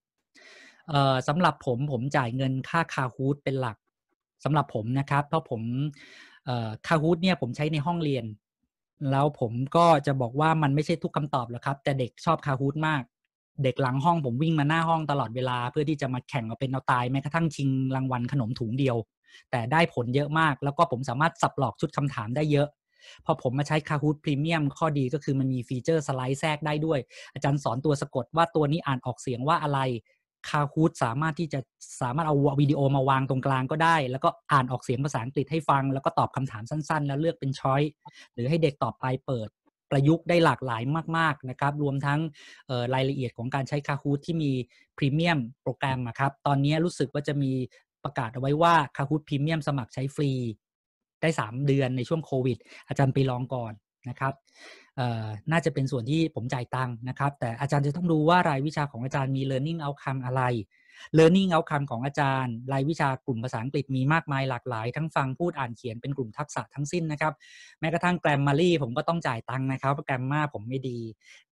B: สำหรับผมผมจ่ายเงินค่าคาฮูดเป็นหลักสำหรับผมนะครับเพราะผมคาฮูดเนี่ยผมใช้ในห้องเรียนแล้วผมก็จะบอกว่ามันไม่ใช่ทุกคำตอบหรอกครับแต่เด็กชอบคาฮูดมากเด็กหลังห้องผมวิ่งมาหน้าห้องตลอดเวลาเพื่อที่จะมาแข่งเอาเป็นเอาตายแม้กระทั่งชิงรางวัลขนมถุงเดียว แต่ได้ผลเยอะมาก แล้วก็ผมสามารถสับหลอกชุดคำถามได้เยอะพอผมมาใช้ Kahoot Premium ข้อดีก็คือมันมีฟีเจอร์สไลด์แทรกได้ด้วย อาจารย์สอนตัวสะกดว่าตัวนี้อ่านออกเสียงว่าอะไร Kahoot สามารถที่จะสามารถเอาวิดีโอมาวางตรงกลางก็ได้ แล้วก็อ่านออกเสียงภาษาอังกฤษให้ฟัง แล้วก็ตอบคำถามสั้นๆ แล้วเลือกเป็นช้อย หรือให้เด็กตอบไปเปิด ประยุกต์ได้หลากหลายมากๆนะครับรวมทั้งรายละเอียดของการใช้ Kahoot ที่มีพรีเมียมโปรแกรมนะครับตอนนี้รู้สึกว่าจะมีประกาศเอาไว้ว่า Kahoot พรีเมียมสมัครใช้ฟรีได้ 3 เดือนในช่วงโควิดอาจารย์ไปลองก่อนนะครับน่าจะเป็นส่วนที่ผมจ่ายตังค์นะครับ แต่อาจารย์จะต้องดูว่ารายวิชาของอาจารย์มี learning outcome อะไร learning outcome ของอาจารย์ รายวิชากลุ่มภาษาอังกฤษมีมากมายหลากหลาย ทั้งฟังพูดอ่านเขียนเป็นกลุ่มทักษะทั้งสิ้นนะครับ แม้กระทั่งแกรมมารีผมก็ต้องจ่ายตังค์นะครับแกรมมาผมไม่ดี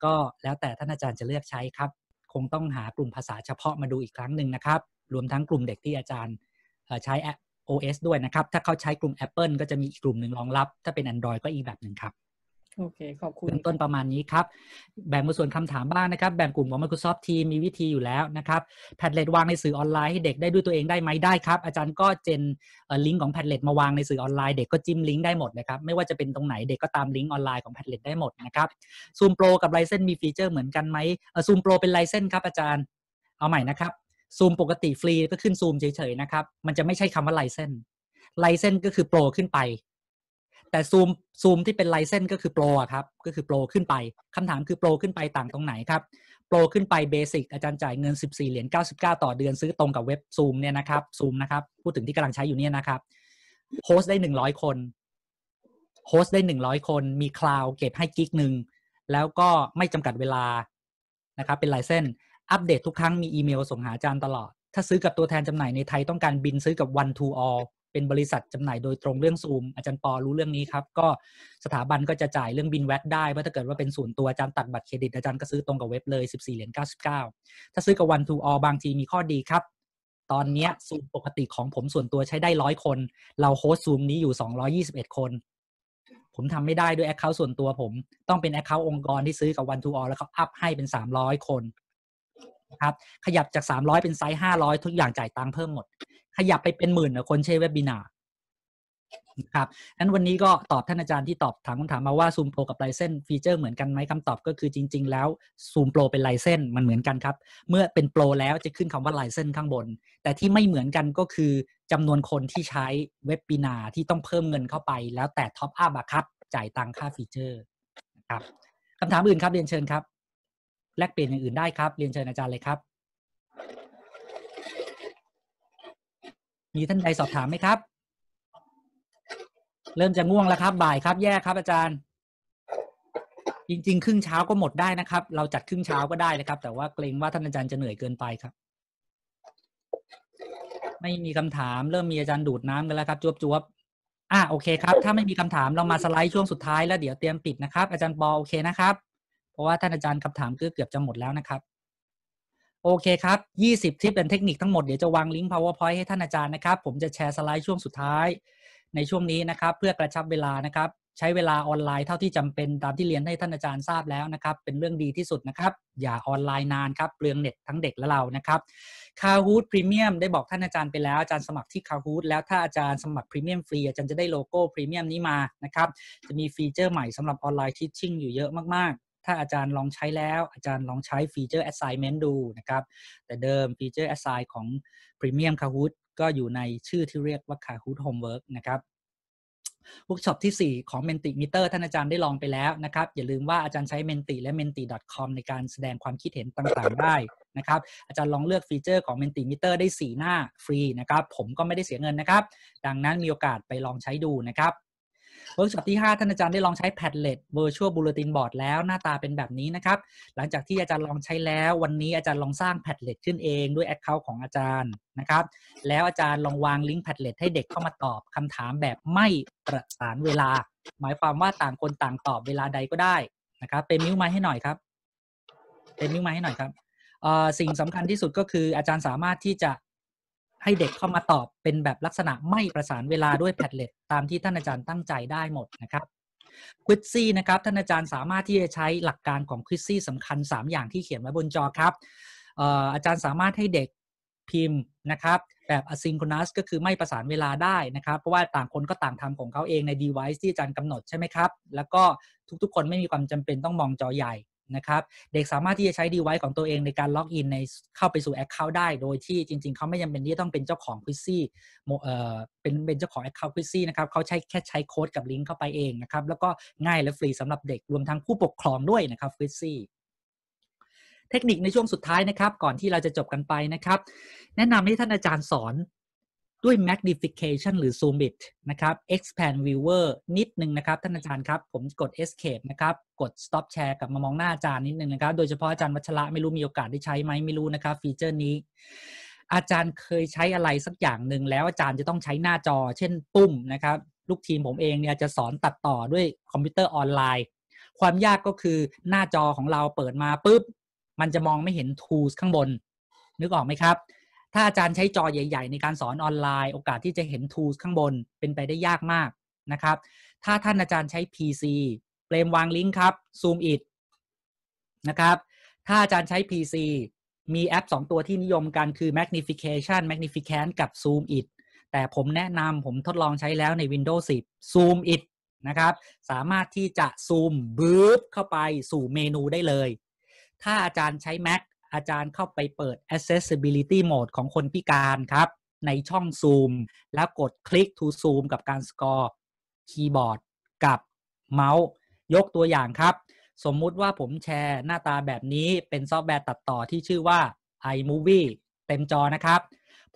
B: ก็แล้วแต่ท่านอาจารย์จะเลือกใช้ครับคงต้องหากลุ่มภาษาเฉพาะมาดูอีกครั้งหนึ่งนะครับรวมทั้งกลุ่มเด็กที่อาจารย์ใช้แอป OS ด้วยนะครับ ถ้าเขาใช้กลุ่ม Apple ก็จะมีกลุ่มหนึ่งรองรับ ถ้าเป็น Android ก็อีกแบบหนึ่งครับ โอเค ขอบคุณต้นประมาณนี้ครับ แบ่งมาส่วนคำถามบ้างนะครับ แบ่งกลุ่มของ Microsoft Team มีวิธีอยู่แล้วนะครับ แพดเล็ตวางในสื่อออนไลน์ให้เด็กได้ด้วยตัวเองได้ไหมได้ครับ อาจารย์ก็เจนลิงก์ของแพดเล็ตมาวางในสื่อออนไลน์เด็กก็จิ้มลิงก์ได้หมดนะครับ ไม่ว่าจะเป็นตรงไหนเด็กก็ตามลิงก์ออนไลน์ของแพดเล็ตได้หมดนะครับซูมโปรกับไลเซนมีฟีเจอร์เหมือนกันไหมซูมโปรเป็นไลเซนครับอาจารย์ เอาใหม่นะครับซูมปกติฟรีก็ขึ้นซูมเฉยๆ นะครับ มันจะไม่ใช่คำว่าไลเซนไลเซนก็คือโปรขึ้นไป แต่ซูมซูมที่เป็นไลเซนก็คือโปรครับ ก็คือโปรขึ้นไปคำถามคือโปรขึ้นไปต่างตรงไหนครับโปรขึ้นไปเบสิกอาจารย์จ่ายเงิน 14เหรียญ99 ต่อเดือนซื้อตรงกับเว็บซูมเนี่ยนะครับซูมนะครับ พูดถึงที่กำลังใช้อยู่เนี่ยนะครับโฮสได้ 100คนโฮสได้100คนมีคลาวเก็บให้กิกหนึ่งแล้วก็ไม่จำกัดเวลานะครับเป็นไลเซนสอัปเดตทุกครั้งมีอีเมลส่งหาอาจารย์ตลอด ถ้าซื้อกับตัวแทนจำหน่ายในไทยต้องการบินซื้อกับ one to all เป็นบริษัทจำหน่ายโดยตรงเรื่องซูมอาจารย์ปอรู้เรื่องนี้ครับ ก็สถาบันก็จะจ่ายเรื่องบินแวดได้ว่าถ้าเกิดว่าเป็นส่วนตัวอาจารย์ตัดบัตรเครดิตอาจารย์ก็ซื้อตรงกับเว็บเลย 14เหรียญ99 ถ้าซื้อกับ one to all บางทีมีข้อดีครับ ตอนนี้ซูมปกติของผมส่วนตัวใช้ได้ร้อยคน เราโฮสซูมนี้อยู่221คนผมทำไม่ได้ด้วยแอคเคาท์ส่วนตัวผม ต้องเป็นอคเคาท์องค์กรที่ซื้อกับ One to All แล้วเขาอัพให้เป็น300คนครับขยับจาก 300 เป็นไซส์ 500 ทุกอย่างจ่ายตังค์เพิ่มหมด ขยับไปเป็นหมื่นคนใช้เว็บบินาครับนั้นวันนี้ก็ตอบท่านอาจารย์ที่ตอบถามคำถามมาว่าซูมโปรกับไลเซนฟีเจอร์เหมือนกันไหมคำตอบก็คือจริง ๆ แล้วซูมโปรเป็นไลเซนมันเหมือนกันครับ เมื่อเป็นโปรแล้วจะขึ้นคำว่าไลเซนข้างบน แต่ที่ไม่เหมือนกันก็คือ จำนวนคนที่ใช้เว็บปีนาที่ต้องเพิ่มเงินเข้าไป แล้วแต่ท็อปอัพครับจ่ายตังค่าฟีเจอร์ครับคำถามอื่นครับเรียนเชิญครับแลกเปลี่ยนอย่างอื่นได้ครับเรียนเชิญอาจารย์เลยครับมีท่านใดสอบถามไหมครับ เริ่มจะง่วงแล้วครับ บ่ายครับ แย่ครับอาจารย์ จริง ๆ ครึ่งเช้าก็หมดได้นะครับ เราจัดครึ่งเช้าก็ได้นะครับแต่ว่าเกรงว่าท่านอาจารย์จะเหนื่อยเกินไปครับ ไม่มีคำถามเริ่มมีอาจารย์ดูดน้ำกันแล้วครับจวบๆอ่ะโอเคครับ ถ้าไม่มีคำถามเรามาสไลด์ช่วงสุดท้ายแล้วเดี๋ยวเตรียมปิดนะครับ อาจารย์ปอโอเคนะครับเพราะว่าท่านอาจารย์คำถามก็เกือบจะหมดแล้วนะครับโอเคครับ 20ที่เป็นเทคนิคทั้งหมด เดี๋ยวจะวางลิงก์ powerpoint ให้ท่านอาจารย์นะครับ ผมจะแชร์สไลด์ช่วงสุดท้ายในช่วงนี้นะครับเพื่อกระชับเวลานะครับใช้เวลาออนไลน์เท่าที่จำเป็นตามที่เรียนให้ท่านอาจารย์ทราบแล้วนะครับ เป็นเรื่องดีที่สุดนะครับ อย่าออนไลน์นานครับ เปลืองเน็ตทั้งเด็กและเรานะครับคาฮูดพรีเมียมได้บอกท่านอาจารย์ไปแล้วอาจารย์สมัครที่คาฮูดแล้วถ้าอาจารย์สมัครพรีเมียมฟรีอาจารย์จะได้โลโก้พรีเมียมนี้มานะครับจะมีฟีเจอร์ใหม่สำหรับออนไลน์ทิชชิ่งอยู่เยอะมากถ้าอาจารย์ลองใช้แล้ว อาจารย์ลองใช้ฟีเจอร์ assignment ดูนะครับ แต่เดิมฟีเจอร์ assign ของ Premium Kahoot ก็อยู่ในชื่อที่เรียกว่า Kahoot Homework นะครับวิรกช็อปที่ 4 ของ Menti Meter ท่านอาจารย์ได้ลองไปแล้วนะครับ อย่าลืมว่าอาจารย์ใช้ Menti และ menti.com ในการแสดงความคิดเห็นต่างๆได้นะครับ อาจารย์ลองเลือกฟีเจอร์ของ Menti Meter ได้4หน้าฟรีนะครับ ผมก็ไม่ได้เสียเงินนะครับ ดังนั้นมีโอกาสไปลองใช้ดูนะครับเวิร์กช็อปที่ 5 ท่านอาจารย์ได้ลองใช้แพดเล็ต Virtual Bulletin Board แล้วหน้าตาเป็นแบบนี้นะครับ หลังจากที่อาจารย์ลองใช้แล้ว วันนี้อาจารย์ลองสร้างแพดเล็ตขึ้นเองด้วย Account ของอาจารย์นะครับ แล้วอาจารย์ลองวางลิงก์แพดเล็ตให้เด็กเข้ามาตอบคำถามแบบไม่ประสานเวลา หมายความว่าต่างคนต่างตอบเวลาใดก็ได้นะครับเป็นมิ้วไมาให้หน่อยครับเป็นมิ้วไมาให้หน่อยครับ สิ่งสำคัญที่สุดก็คืออาจารย์สามารถที่จะให้เด็กเข้ามาตอบเป็นแบบลักษณะไม่ประสานเวลาด้วยแพดเล็ตตามที่ท่านอาจารย์ตั้งใจได้หมดนะครับควิซซี่นะครับท่านอาจารย์สามารถที่จะใช้หลักการของควิซซี่สำคัญ 3 อย่างที่เขียนไว้บนจอครับ อาจารย์สามารถให้เด็กพิมพ์นะครับแบบ asynchronous ก็คือไม่ประสานเวลาได้นะครับ เพราะว่าต่างคนก็ต่างทำของเขาเองใน device ที่อาจารย์กำหนดใช่ไหมครับแล้วก็ทุกๆคนไม่มีความจำเป็นต้องมองจอใหญ่นะครับเด็กสามารถที่จะใช้ดีไว c e ของตัวเองในการล็อกอินในเข้าไปสู่ Account ได้ โดยที่จริงๆ เขาไม่จำเป็นที่ต้องเป็นเจ้าของ q ิ i ซีเอ่อเป็นเป็นเจ้าของ Account q ิ i ซี่นะครับเขาใช้แค่ใช้โค้ดกับลิงก์เข้าไปเองนะครับแล้วก็ง่ายและฟรีสำหรับเด็กรวมทั้งผู้ปกครองด้วยนะครับ q ิ i ซี่เทคนิคในช่วงสุดท้ายนะครับก่อนที่เราจะจบกันไปนะครับ แนะนำให้ท่านอาจารย์สอนด้วย magnification หรือ zoom it นะครับ expand viewer นิดนึงนะครับ ท่านอาจารย์ครับ ผมกด escape นะครับ กด stop share กลับมามองหน้าอาจารย์นิดนึงนะครับ โดยเฉพาะอาจารย์วัชระไม่รู้ มีโอกาสได้ใช้ไหมไม่รู้นะครับฟีเจอร์นี้ อาจารย์เคยใช้อะไร สักอย่างหนึ่งแล้วอาจารย์จะต้องใช้หน้าจอ เช่นปุ้มนะครับลูกทีมผมเองเนี่ยจะสอนตัดต่อด้วยคอมพิวเตอร์ออนไลน์ ความยากก็คือหน้าจอของเราเปิดมาปุ๊บมันจะมองไม่เห็น tools ข้างบนนึกออกไหมครับถ้าอาจารย์ใช้จอใหญ่ ๆ ในการสอนออนไลน์ โอกาสที่จะเห็น tools ข้างบนเป็นไปได้ยากมากนะครับ ถ้าท่านอาจารย์ใช้ PC เปรมวางลิงก์ครับ Zoom it นะครับ ถ้าอาจารย์ใช้ PC มีแอป 2 ตัวที่นิยมกันคือ magnification m a g n i f i c a n t กับ zoom it แต่ผมแนะนำผมทดลองใช้แล้วใน Windows 10 zoom it นะครับ สามารถที่จะซูมบื้บเข้าไปสู่เมนูได้เลย ถ้าอาจารย์ใช้ Mac อาจารย์เข้าไปเปิด accessibility mode ของคนพิการครับ ในช่อง Zoom แล้วกดคลิก to Zoom กับการสกอร์คีย์บอร์ดกับเมาส์ ยกตัวอย่างครับ สมมุติว่าผมแชร์หน้าตาแบบนี้ เป็นซอฟต์แวร์ตัดต่อที่ชื่อว่า iMovie เต็มจอนะครับ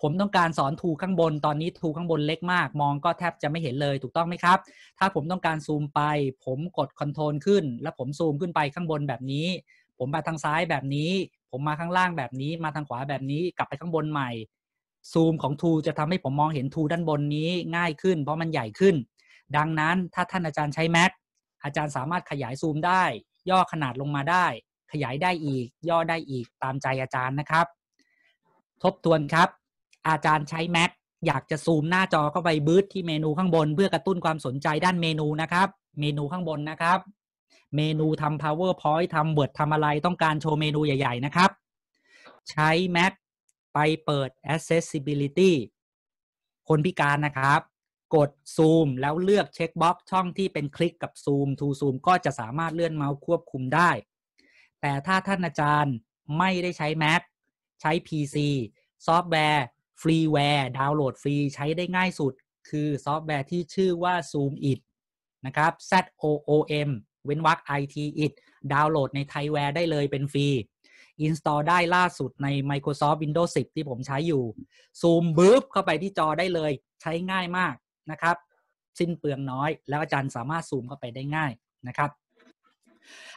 B: ผมต้องการสอนทูข้างบนตอนนี้ทูข้างบนเล็กมาก มองก็แทบจะไม่เห็นเลยถูกต้องไหมครับ ถ้าผมต้องการซูมไป ผมกดคอนโทรลขึ้น แล้วผมซูมขึ้นไปข้างบนแบบนี้ผมมาทางซ้ายแบบนี้ ผมมาข้างล่างแบบนี้ มาทางขวาแบบนี้ กลับไปข้างบนใหม่ ซูม ของทูจะทำให้ผมมองเห็นทูด้านบนนี้ง่ายขึ้น เพราะมันใหญ่ขึ้น ดังนั้นถ้าท่านอาจารย์ใช้แม็กอาจารย์สามารถขยายซูมได้ ย่อขนาดลงมาได้ ขยายได้อีก ย่อได้อีก ตามใจอาจารย์นะครับ ทบทวนครับ อาจารย์ใช้แม็กอยากจะซูมหน้าจอเข้าไปบูธที่เมนูข้างบน เพื่อกระตุ้นความสนใจด้านเมนูนะครับ เมนูข้างบนนะครับเมนูทำ powerpoint ทำ word ทำอะไร ต้องการโชว์เมนูใหญ่ ๆ นะครับ ใช้ Mac ไปเปิด accessibility คนพิการนะครับ กดซูมแล้วเลือกเช็คบ็อกช่องที่เป็นคลิกกับซูมทูซูมก็จะสามารถเลื่อนเมาส์ควบคุมได้ แต่ถ้าท่านอาจารย์ไม่ได้ใช้ Mac ใช้ PC ซอฟต์แวร์ฟรีแวร์ดาวน์โหลดฟรี ใช้ได้ง่ายสุด คือซอฟต์แวร์ที่ชื่อว่า Zoom It นะครับ Z O O M เว้นวรรค IT it ดาวน์โหลดในไทยแวร์ได้เลยเป็นฟรีอินสตอลได้ล่าสุดใน Microsoft Windows 10 ที่ผมใช้อยู่ ซูมบึ๊บเข้าไปที่จอได้เลย ใช้ง่ายมากนะครับสิ้นเปลืองน้อยแล้วอาจารย์สามารถซูมเข้าไปได้ง่ายนะครับ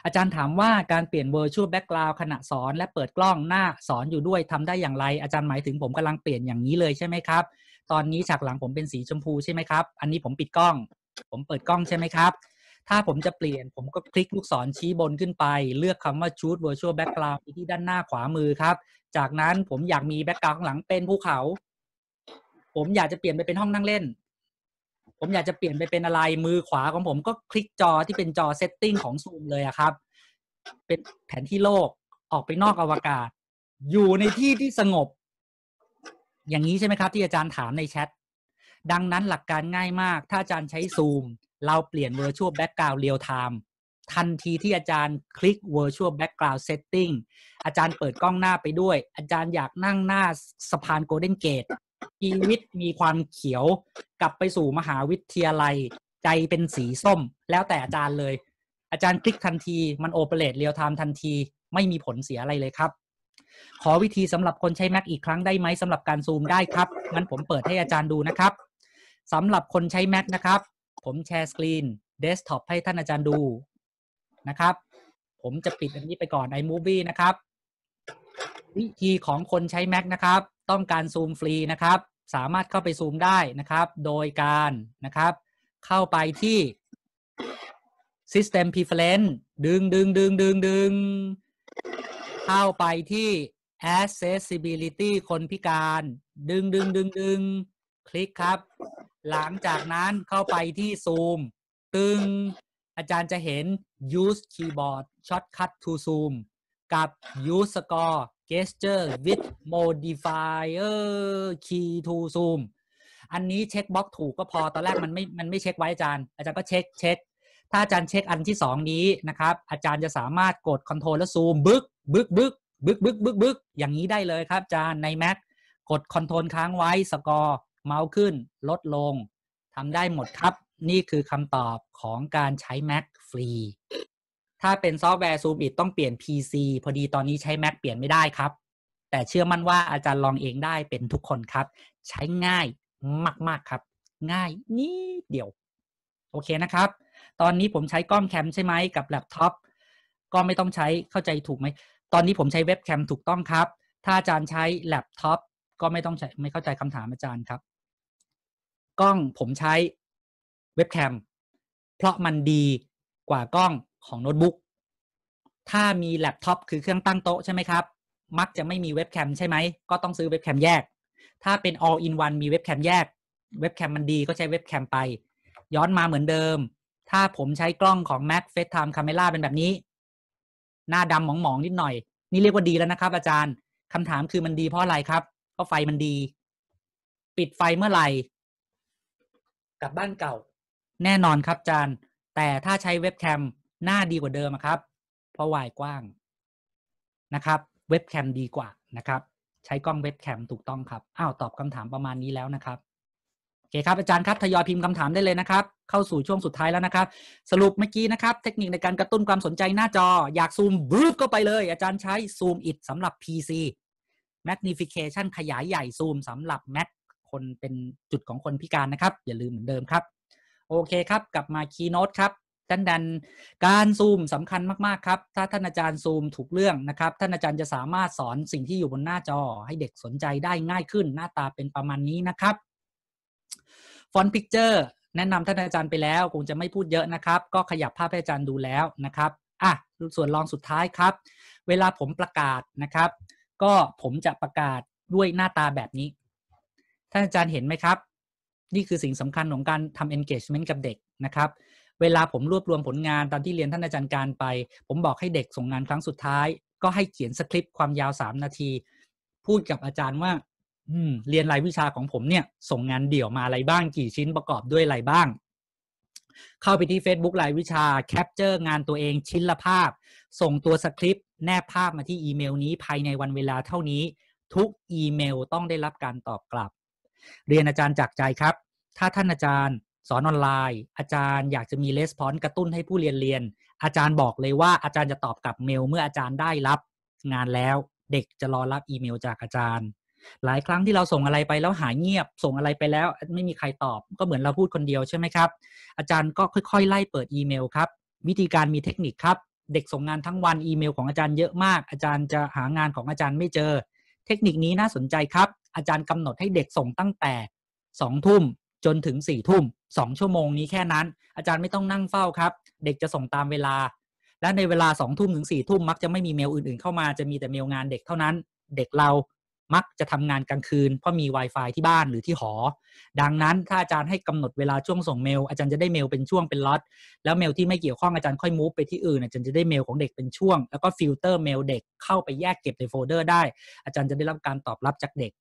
B: อาจารย์ถามว่าการเปลี่ยน Virtual Background ขณะสอนและเปิดกล้องหน้าสอนอยู่ด้วยทำได้อย่างไร อาจารย์หมายถึงผมกำลังเปลี่ยนอย่างนี้เลยใช่ไหมครับตอนนี้ฉากหลังผมเป็นสีชมพูใช่ไหมครับอันนี้ผมปิดกล้อง ผมเปิดกล้องใช่ไหมครับถ้าผมจะเปลี่ยนผมก็คลิกลูกศรชี้บนขึ้นไป เลือกคำว่า choose virtual background ที่ด้านหน้าขวามือครับ จากนั้นผมอยากมีแบ็กกราวด์ข้างหลังเป็นภูเขาผมอยากจะเปลี่ยนไปเป็นห้องนั่งเล่น ผมอยากจะเปลี่ยนไปเป็นอะไรมือขวาของผม ก็คลิกจอที่เป็นจอเซตติ้งของซูมเลยครับเป็นแผนที่โลกออกไปนอกอวกาศ อยู่ในที่ที่สงบ อย่างนี้ใช่ไหมครับที่อาจารย์ถามในแชทดังนั้นหลักการง่ายมาก ถ้าอาจารย์ใช้ซูมเราเปลี่ยน virtual background real time ทันทีที่อาจารย์คลิก virtual background setting อาจารย์เปิดกล้องหน้าไปด้วย อาจารย์อยากนั่งหน้าสะพานโกลเด้นเกตชีวิตมีความเขียวกลับไปสู่มหาวิทยาลัย ใจเป็นสีส้มแล้วแต่อาจารย์เลย อาจารย์คลิกทันทีมันโอเปเรตเรียลไทม์ทันที ไม่มีผลเสียอะไรเลยครับ ขอวิธีสำหรับคนใช้ Mac อีกครั้งได้ไหมสำหรับการซูมได้ครับงั้นผมเปิดให้อาจารย์ดูนะครับสำหรับคนใช้ Mac นะครับผมแชร์สกรีน เดสก์ท็อปให้ท่านอาจารย์ดูนะครับ ผมจะปิดอันนี้ไปก่อน i ม o v i e นะครับ วิธีของคนใช้ Mac นะครับ ต้องการซูมฟรีนะครับ สามารถเข้าไปซูมได้นะครับโดยการนะครับ เข้าไปที่ System Preference ดึงดึงดึงดึงดึงเข้าไปที่ accessibility คนพิการ ดึงดึงดึงดึงคลิกครับหลังจากนั้นเข้าไปที่ซูมตึงอาจารย์จะเห็น use keyboard shortcut to zoom กับ use score gesture with modifier key to zoom อันนี้เช็คบล็อกถูกก็พอตอนแรกมันไม่มันไม่เช็คไว้อาจารย์อาจารย์ก็เช็คเช็ค ถ้าอาจารย์เช็คอันที่สองนี้นะครับ อาจารย์จะสามารถกดคอนโทรลและซูมบึกบึกบึกบึกบึกบึกบึกอย่างนี้ได้เลยครับอาจารย์ใน Mac กดคอนโทรลค้างไว้สกอร์เมาส์ขึ้น ลดลง ทำได้หมดครับ นี่คือคำตอบของการใช้ Mac ฟรี ถ้าเป็นซอฟต์แวร์ Zoom อิต้องเปลี่ยน PC พอดีตอนนี้ใช้ Mac เปลี่ยนไม่ได้ครับ แต่เชื่อมั่นว่าอาจารย์ลองเองได้เป็นทุกคนครับ ใช้ง่ายมากๆครับ ง่ายนิดเดียว โอเคนะครับ ตอนนี้ผมใช้กล้องแคม ใช่ไหมกับแล็ปท็อปก็ไม่ต้องใช้เข้าใจถูกไหม ตอนนี้ผมใช้เว็บแคมถูกต้องครับ ถ้าอาจารย์ใช้แล็ปท็อปก็ไม่ต้องใช้ไม่เข้าใจคำถามอาจารย์ครับกล้องผมใช้เว็บแคมเพราะมันดีกว่ากล้องของโน้ตบุ๊กถ้ามีแล็ปท็อปคือเครื่องตั้งโต๊ะใช่ไหมครับ มักจะไม่มีเว็บแคมใช่ไหมก็ต้องซื้อเว็บแคมแยก ถ้าเป็น all in one มีเว็บแคมแยกเว็บแคมมันดีก็ใช้เว็บแคมไป ย้อนมาเหมือนเดิม ถ้าผมใช้กล้องของ Mac FaceTime Camera เป็นแบบนี้ หน้าดำหมองๆ นิดหน่อย นี่เรียกว่าดีแล้วนะครับอาจารย์คำถามคือมันดีเพราะอะไรครับเพราะไฟมันดี ปิดไฟเมื่อไหร่กับบ้านเก่าแน่นอนครับจานแต่ถ้าใช้เว็บแคมหน้าดีกว่าเดิมครับเพราะวายกว้างนะครับเว็บแคมดีกว่านะครับ ใช้กล้องเว็บแคมถูกต้องครับอ้าวตอบคำถามประมาณนี้แล้วนะครับโอเคครับอาจารย์ครับทยอยพิมพ์คำถามได้เลยนะครับ เข้าสู่ช่วงสุดท้ายแล้วนะครับ สรุปเมื่อกี้นะครับ เทคนิคในการกระตุ้นความสนใจหน้าจอ อยากซูมบลูบก็ไปเลยอาจารย์ใช้ซูมอิดสำหรับ PC Magnification ขยายใหญ่ซูมสำหรับ Mac คนเป็นจุดของคนพิการนะครับ อย่าลืมเหมือนเดิมครับ โอเคครับ กลับมาคีย์โน้ตครับดันดันการซูมสำคัญมาก ๆ ครับ ถ้าท่านอาจารย์ซูมถูกเรื่องนะครับท่านอาจารย์จะสามารถสอนสิ่งที่อยู่บนหน้าจอให้เด็กสนใจได้ง่ายขึ้นหน้าตาเป็นประมาณนี้นะครับฟอนต์พิกเจอร์แนะนำท่านอาจารย์ไปแล้วคงจะไม่พูดเยอะนะครับ ก็ขยับภาพให้อาจารย์ดูแล้วนะครับอ่ะส่วนรองสุดท้ายครับ เวลาผมประกาศนะครับ ก็ผมจะประกาศด้วยหน้าตาแบบนี้ท่านอาจารย์เห็นไหมครับ นี่คือสิ่งสำคัญของการทำ engagement กับเด็กนะครับ เวลาผมรวบรวมผลงานตอนที่เรียนท่านอาจารย์การไป ผมบอกให้เด็กส่งงานครั้งสุดท้าย ก็ให้เขียนสคริปต์ความยาว 3 นาที พูดกับอาจารย์ว่า อืม เรียนรายวิชาของผมเนี่ย ส่งงานเดี่ยวมาอะไรบ้าง กี่ชิ้นประกอบด้วยอะไรบ้าง เข้าไปที่ Facebook รายวิชาแคปเจอร์งานตัวเอง ชิ้นละภาพส่งตัวสคริปต์แนบภาพมาที่อีเมลนี้ภายในวันเวลาเท่านี้ ทุกอีเมลต้องได้รับการตอบกลับเรียนอาจารย์จากใจครับ ถ้าท่านอาจารย์สอนออนไลน์ อาจารย์อยากจะมีレスปอนกระตุ้นให้ผู้เรียนเรียน อาจารย์บอกเลยว่าอาจารย์จะตอบกลับเมล เมื่ออาจารย์ได้รับงานแล้ว เด็กจะรอรับอีเมลจากอาจารย์ หลายครั้งที่เราส่งอะไรไปแล้วหายเงียบ ส่งอะไรไปแล้ว ไม่มีใครตอบ ก็เหมือนเราพูดคนเดียวใช่ไหมครับ อาจารย์ก็ค่อยๆ ไล่เปิดอีเมลครับวิธีการมีเทคนิคครับ เด็กส่งงานทั้งวันอีเมล ของอาจารย์เยอะมาก อาจารย์จะหางานของอาจารย์ไม่เจอ เทคนิคนี้น่าสนใจครับอาจารย์กำหนดให้เด็กส่งตั้งแต่สองทุ่มจนถึงสี่ทุ่มสองชั่วโมงนี้แค่นั้น อาจารย์ไม่ต้องนั่งเฝ้าครับ เด็กจะส่งตามเวลา และในเวลาสองทุ่มถึงสี่ทุ่มมักจะไม่มีเมลอื่นๆ เข้ามาจะมีแต่เมลงานเด็กเท่านั้น เด็กเรามักจะทำงานกลางคืน เพราะมี Wi-Fi ที่บ้านหรือที่หอ ดังนั้นถ้าอาจารย์ให้กำหนดเวลาช่วงส่งเมลอาจารย์จะได้เมลเป็นช่วงเป็นล็อตแล้วเมลที่ไม่เกี่ยวข้องอาจารย์ค่อยมูฟไปที่อื่นอาจารย์จะได้เมลของเด็กเป็นช่วง แล้วก็ฟิลเตอร์เมลเด็กเข้าไปแยกเก็บในโฟลเดอร์ได้ อาจารย์จะได้รับการตอบรับจากเด็ก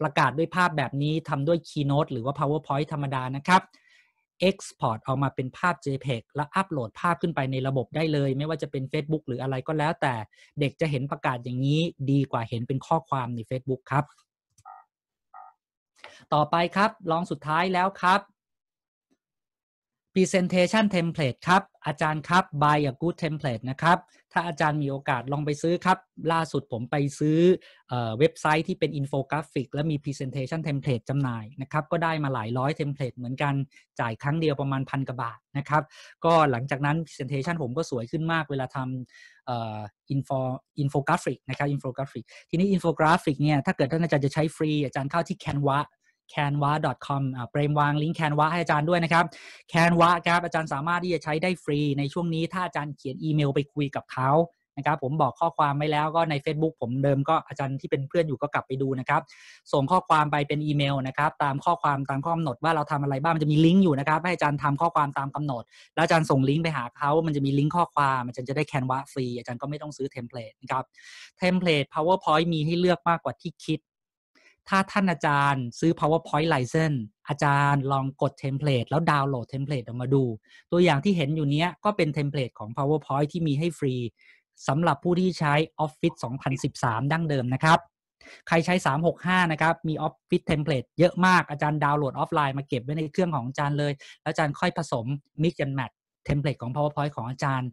B: ประกาศด้วยภาพแบบนี้ทำด้วย Keynote หรือว่า PowerPoint ธรรมดานะครับ Export ออกมาเป็นภาพ JPEG แล้วอัปโหลดภาพขึ้นไปในระบบได้เลย ไม่ว่าจะเป็น Facebook หรืออะไรก็แล้ว แต่เด็กจะเห็นประกาศอย่างนี้ดีกว่าเห็นเป็นข้อความใน Facebook ครับ ต่อไปครับ ลองสุดท้ายแล้วครับ Presentation Template ครับ อาจารย์ครับ Buy a good template นะครับถ้าอาจารย์มีโอกาสลองไปซื้อครับ ล่าสุดผมไปซื้อเว็บไซต์ที่เป็นอินโฟกราฟิกและมี Presentation Template จำหน่ายนะครับ ก็ได้มาหลายร้อยเทมเพลตเหมือนกันจ่ายครั้งเดียวประมาณพันกว่าบาทนะครับ ก็หลังจากนั้น Presentation ผมก็สวยขึ้นมากเวลาทำอินโฟอินโฟกราฟิกนะครับอินโฟกราฟิกทีนี้อินโฟกราฟิกเนี่ยถ้าเกิดท่านอาจารย์จะใช้ฟรีอาจารย์เข้าที่ Canva canva.com เปรมวางลิงก์ canva ให้อาจารย์ด้วยนะครับ canva ครับอาจารย์สามารถที่จะใช้ได้ฟรี ในช่วงนี้ถ้าอาจารย์เขียนอีเมลไปคุยกับเขานะครับผมบอกข้อความไว้แล้วก็ใน Facebook ผมเดิมก็อาจารย์ที่เป็นเพื่อนอยู่ก็กลับไปดูนะครับ ส่งข้อความไปเป็นอีเมลนะครับ ตามข้อความตามข้อกำหนดว่าเราทำอะไรบ้าง มันจะมีลิงก์อยู่นะครับให้อาจารย์ทำข้อความตามกำหนดแล้วอาจารย์ส่งลิงก์ไปหาเขามันจะมีลิงก์ข้อความอาจารย์จะได้แคนวาฟรีอาจารย์ก็ไม่ต้องซื้อเทมเพลตนะครับเทมเพลต powerpoint มีให้เลือกมากกว่าที่คิดถ้าท่านอาจารย์ซื้อ PowerPoint license อาจารย์ลองกดเทมเพลตแล้วดาวน์โหลดเทมเพลตออกมาดู ตัวอย่างที่เห็นอยู่เนี้ยก็เป็นเทมเพลตของ PowerPoint ที่มีให้ฟรีสำหรับผู้ที่ใช้ Office 2013 ดั้งเดิมนะครับ ใครใช้ 365 นะครับ มี Office Template เยอะมาก อาจารย์ดาวน์โหลดออฟไลน์มาเก็บไว้ในเครื่องของอาจารย์เลย แล้วอาจารย์ค่อยผสม Mix and Match เทมเพลตของ PowerPoint ของอาจารย์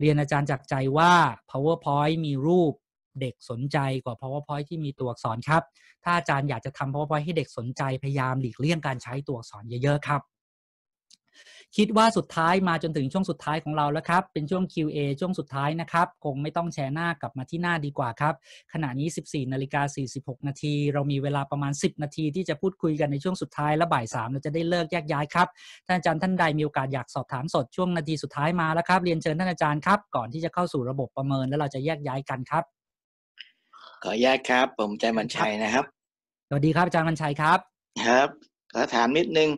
B: เรียนอาจารย์จากใจว่า PowerPoint มีรูปเด็กสนใจกว่า PowerPoint ที่มีตัวอักษรครับ ถ้าอาจารย์อยากจะทำ PowerPoint ให้เด็กสนใจพยายามหลีกเลี่ยงการใช้ตัวอักษรเยอะ ๆ ครับ คิดว่าสุดท้ายมาจนถึงช่วงสุดท้ายของเราแล้วครับ เป็นช่วง QA ช่วงสุดท้ายนะครับ คงไม่ต้องแชร์หน้ากลับมาที่หน้าดีกว่าครับ ขณะนี้ 14นาฬิกา 46 นาที เรามีเวลาประมาณ 10 นาทีที่จะพูดคุยกันในช่วงสุดท้ายและบ่าย3เราจะได้เลิกแยกย้ายครับ ท่านอาจารย์ท่านใดมีโอกาสอยากสอบถามสดช่วงนาทีสุดท้ายมาแล้วครับ เรียนเชิญท่านอาจารย์ครับ ก่อนที่จะเข้าสู่ระบบประเมินแล้วเราจะแยกย้ายกันครับ
A: ขออนุญาตครับ ผมใจมันชัยนะครับ
B: สวัสดีครับอาจารย์มันชัย
A: ครับ ครับขอถามนิดนึง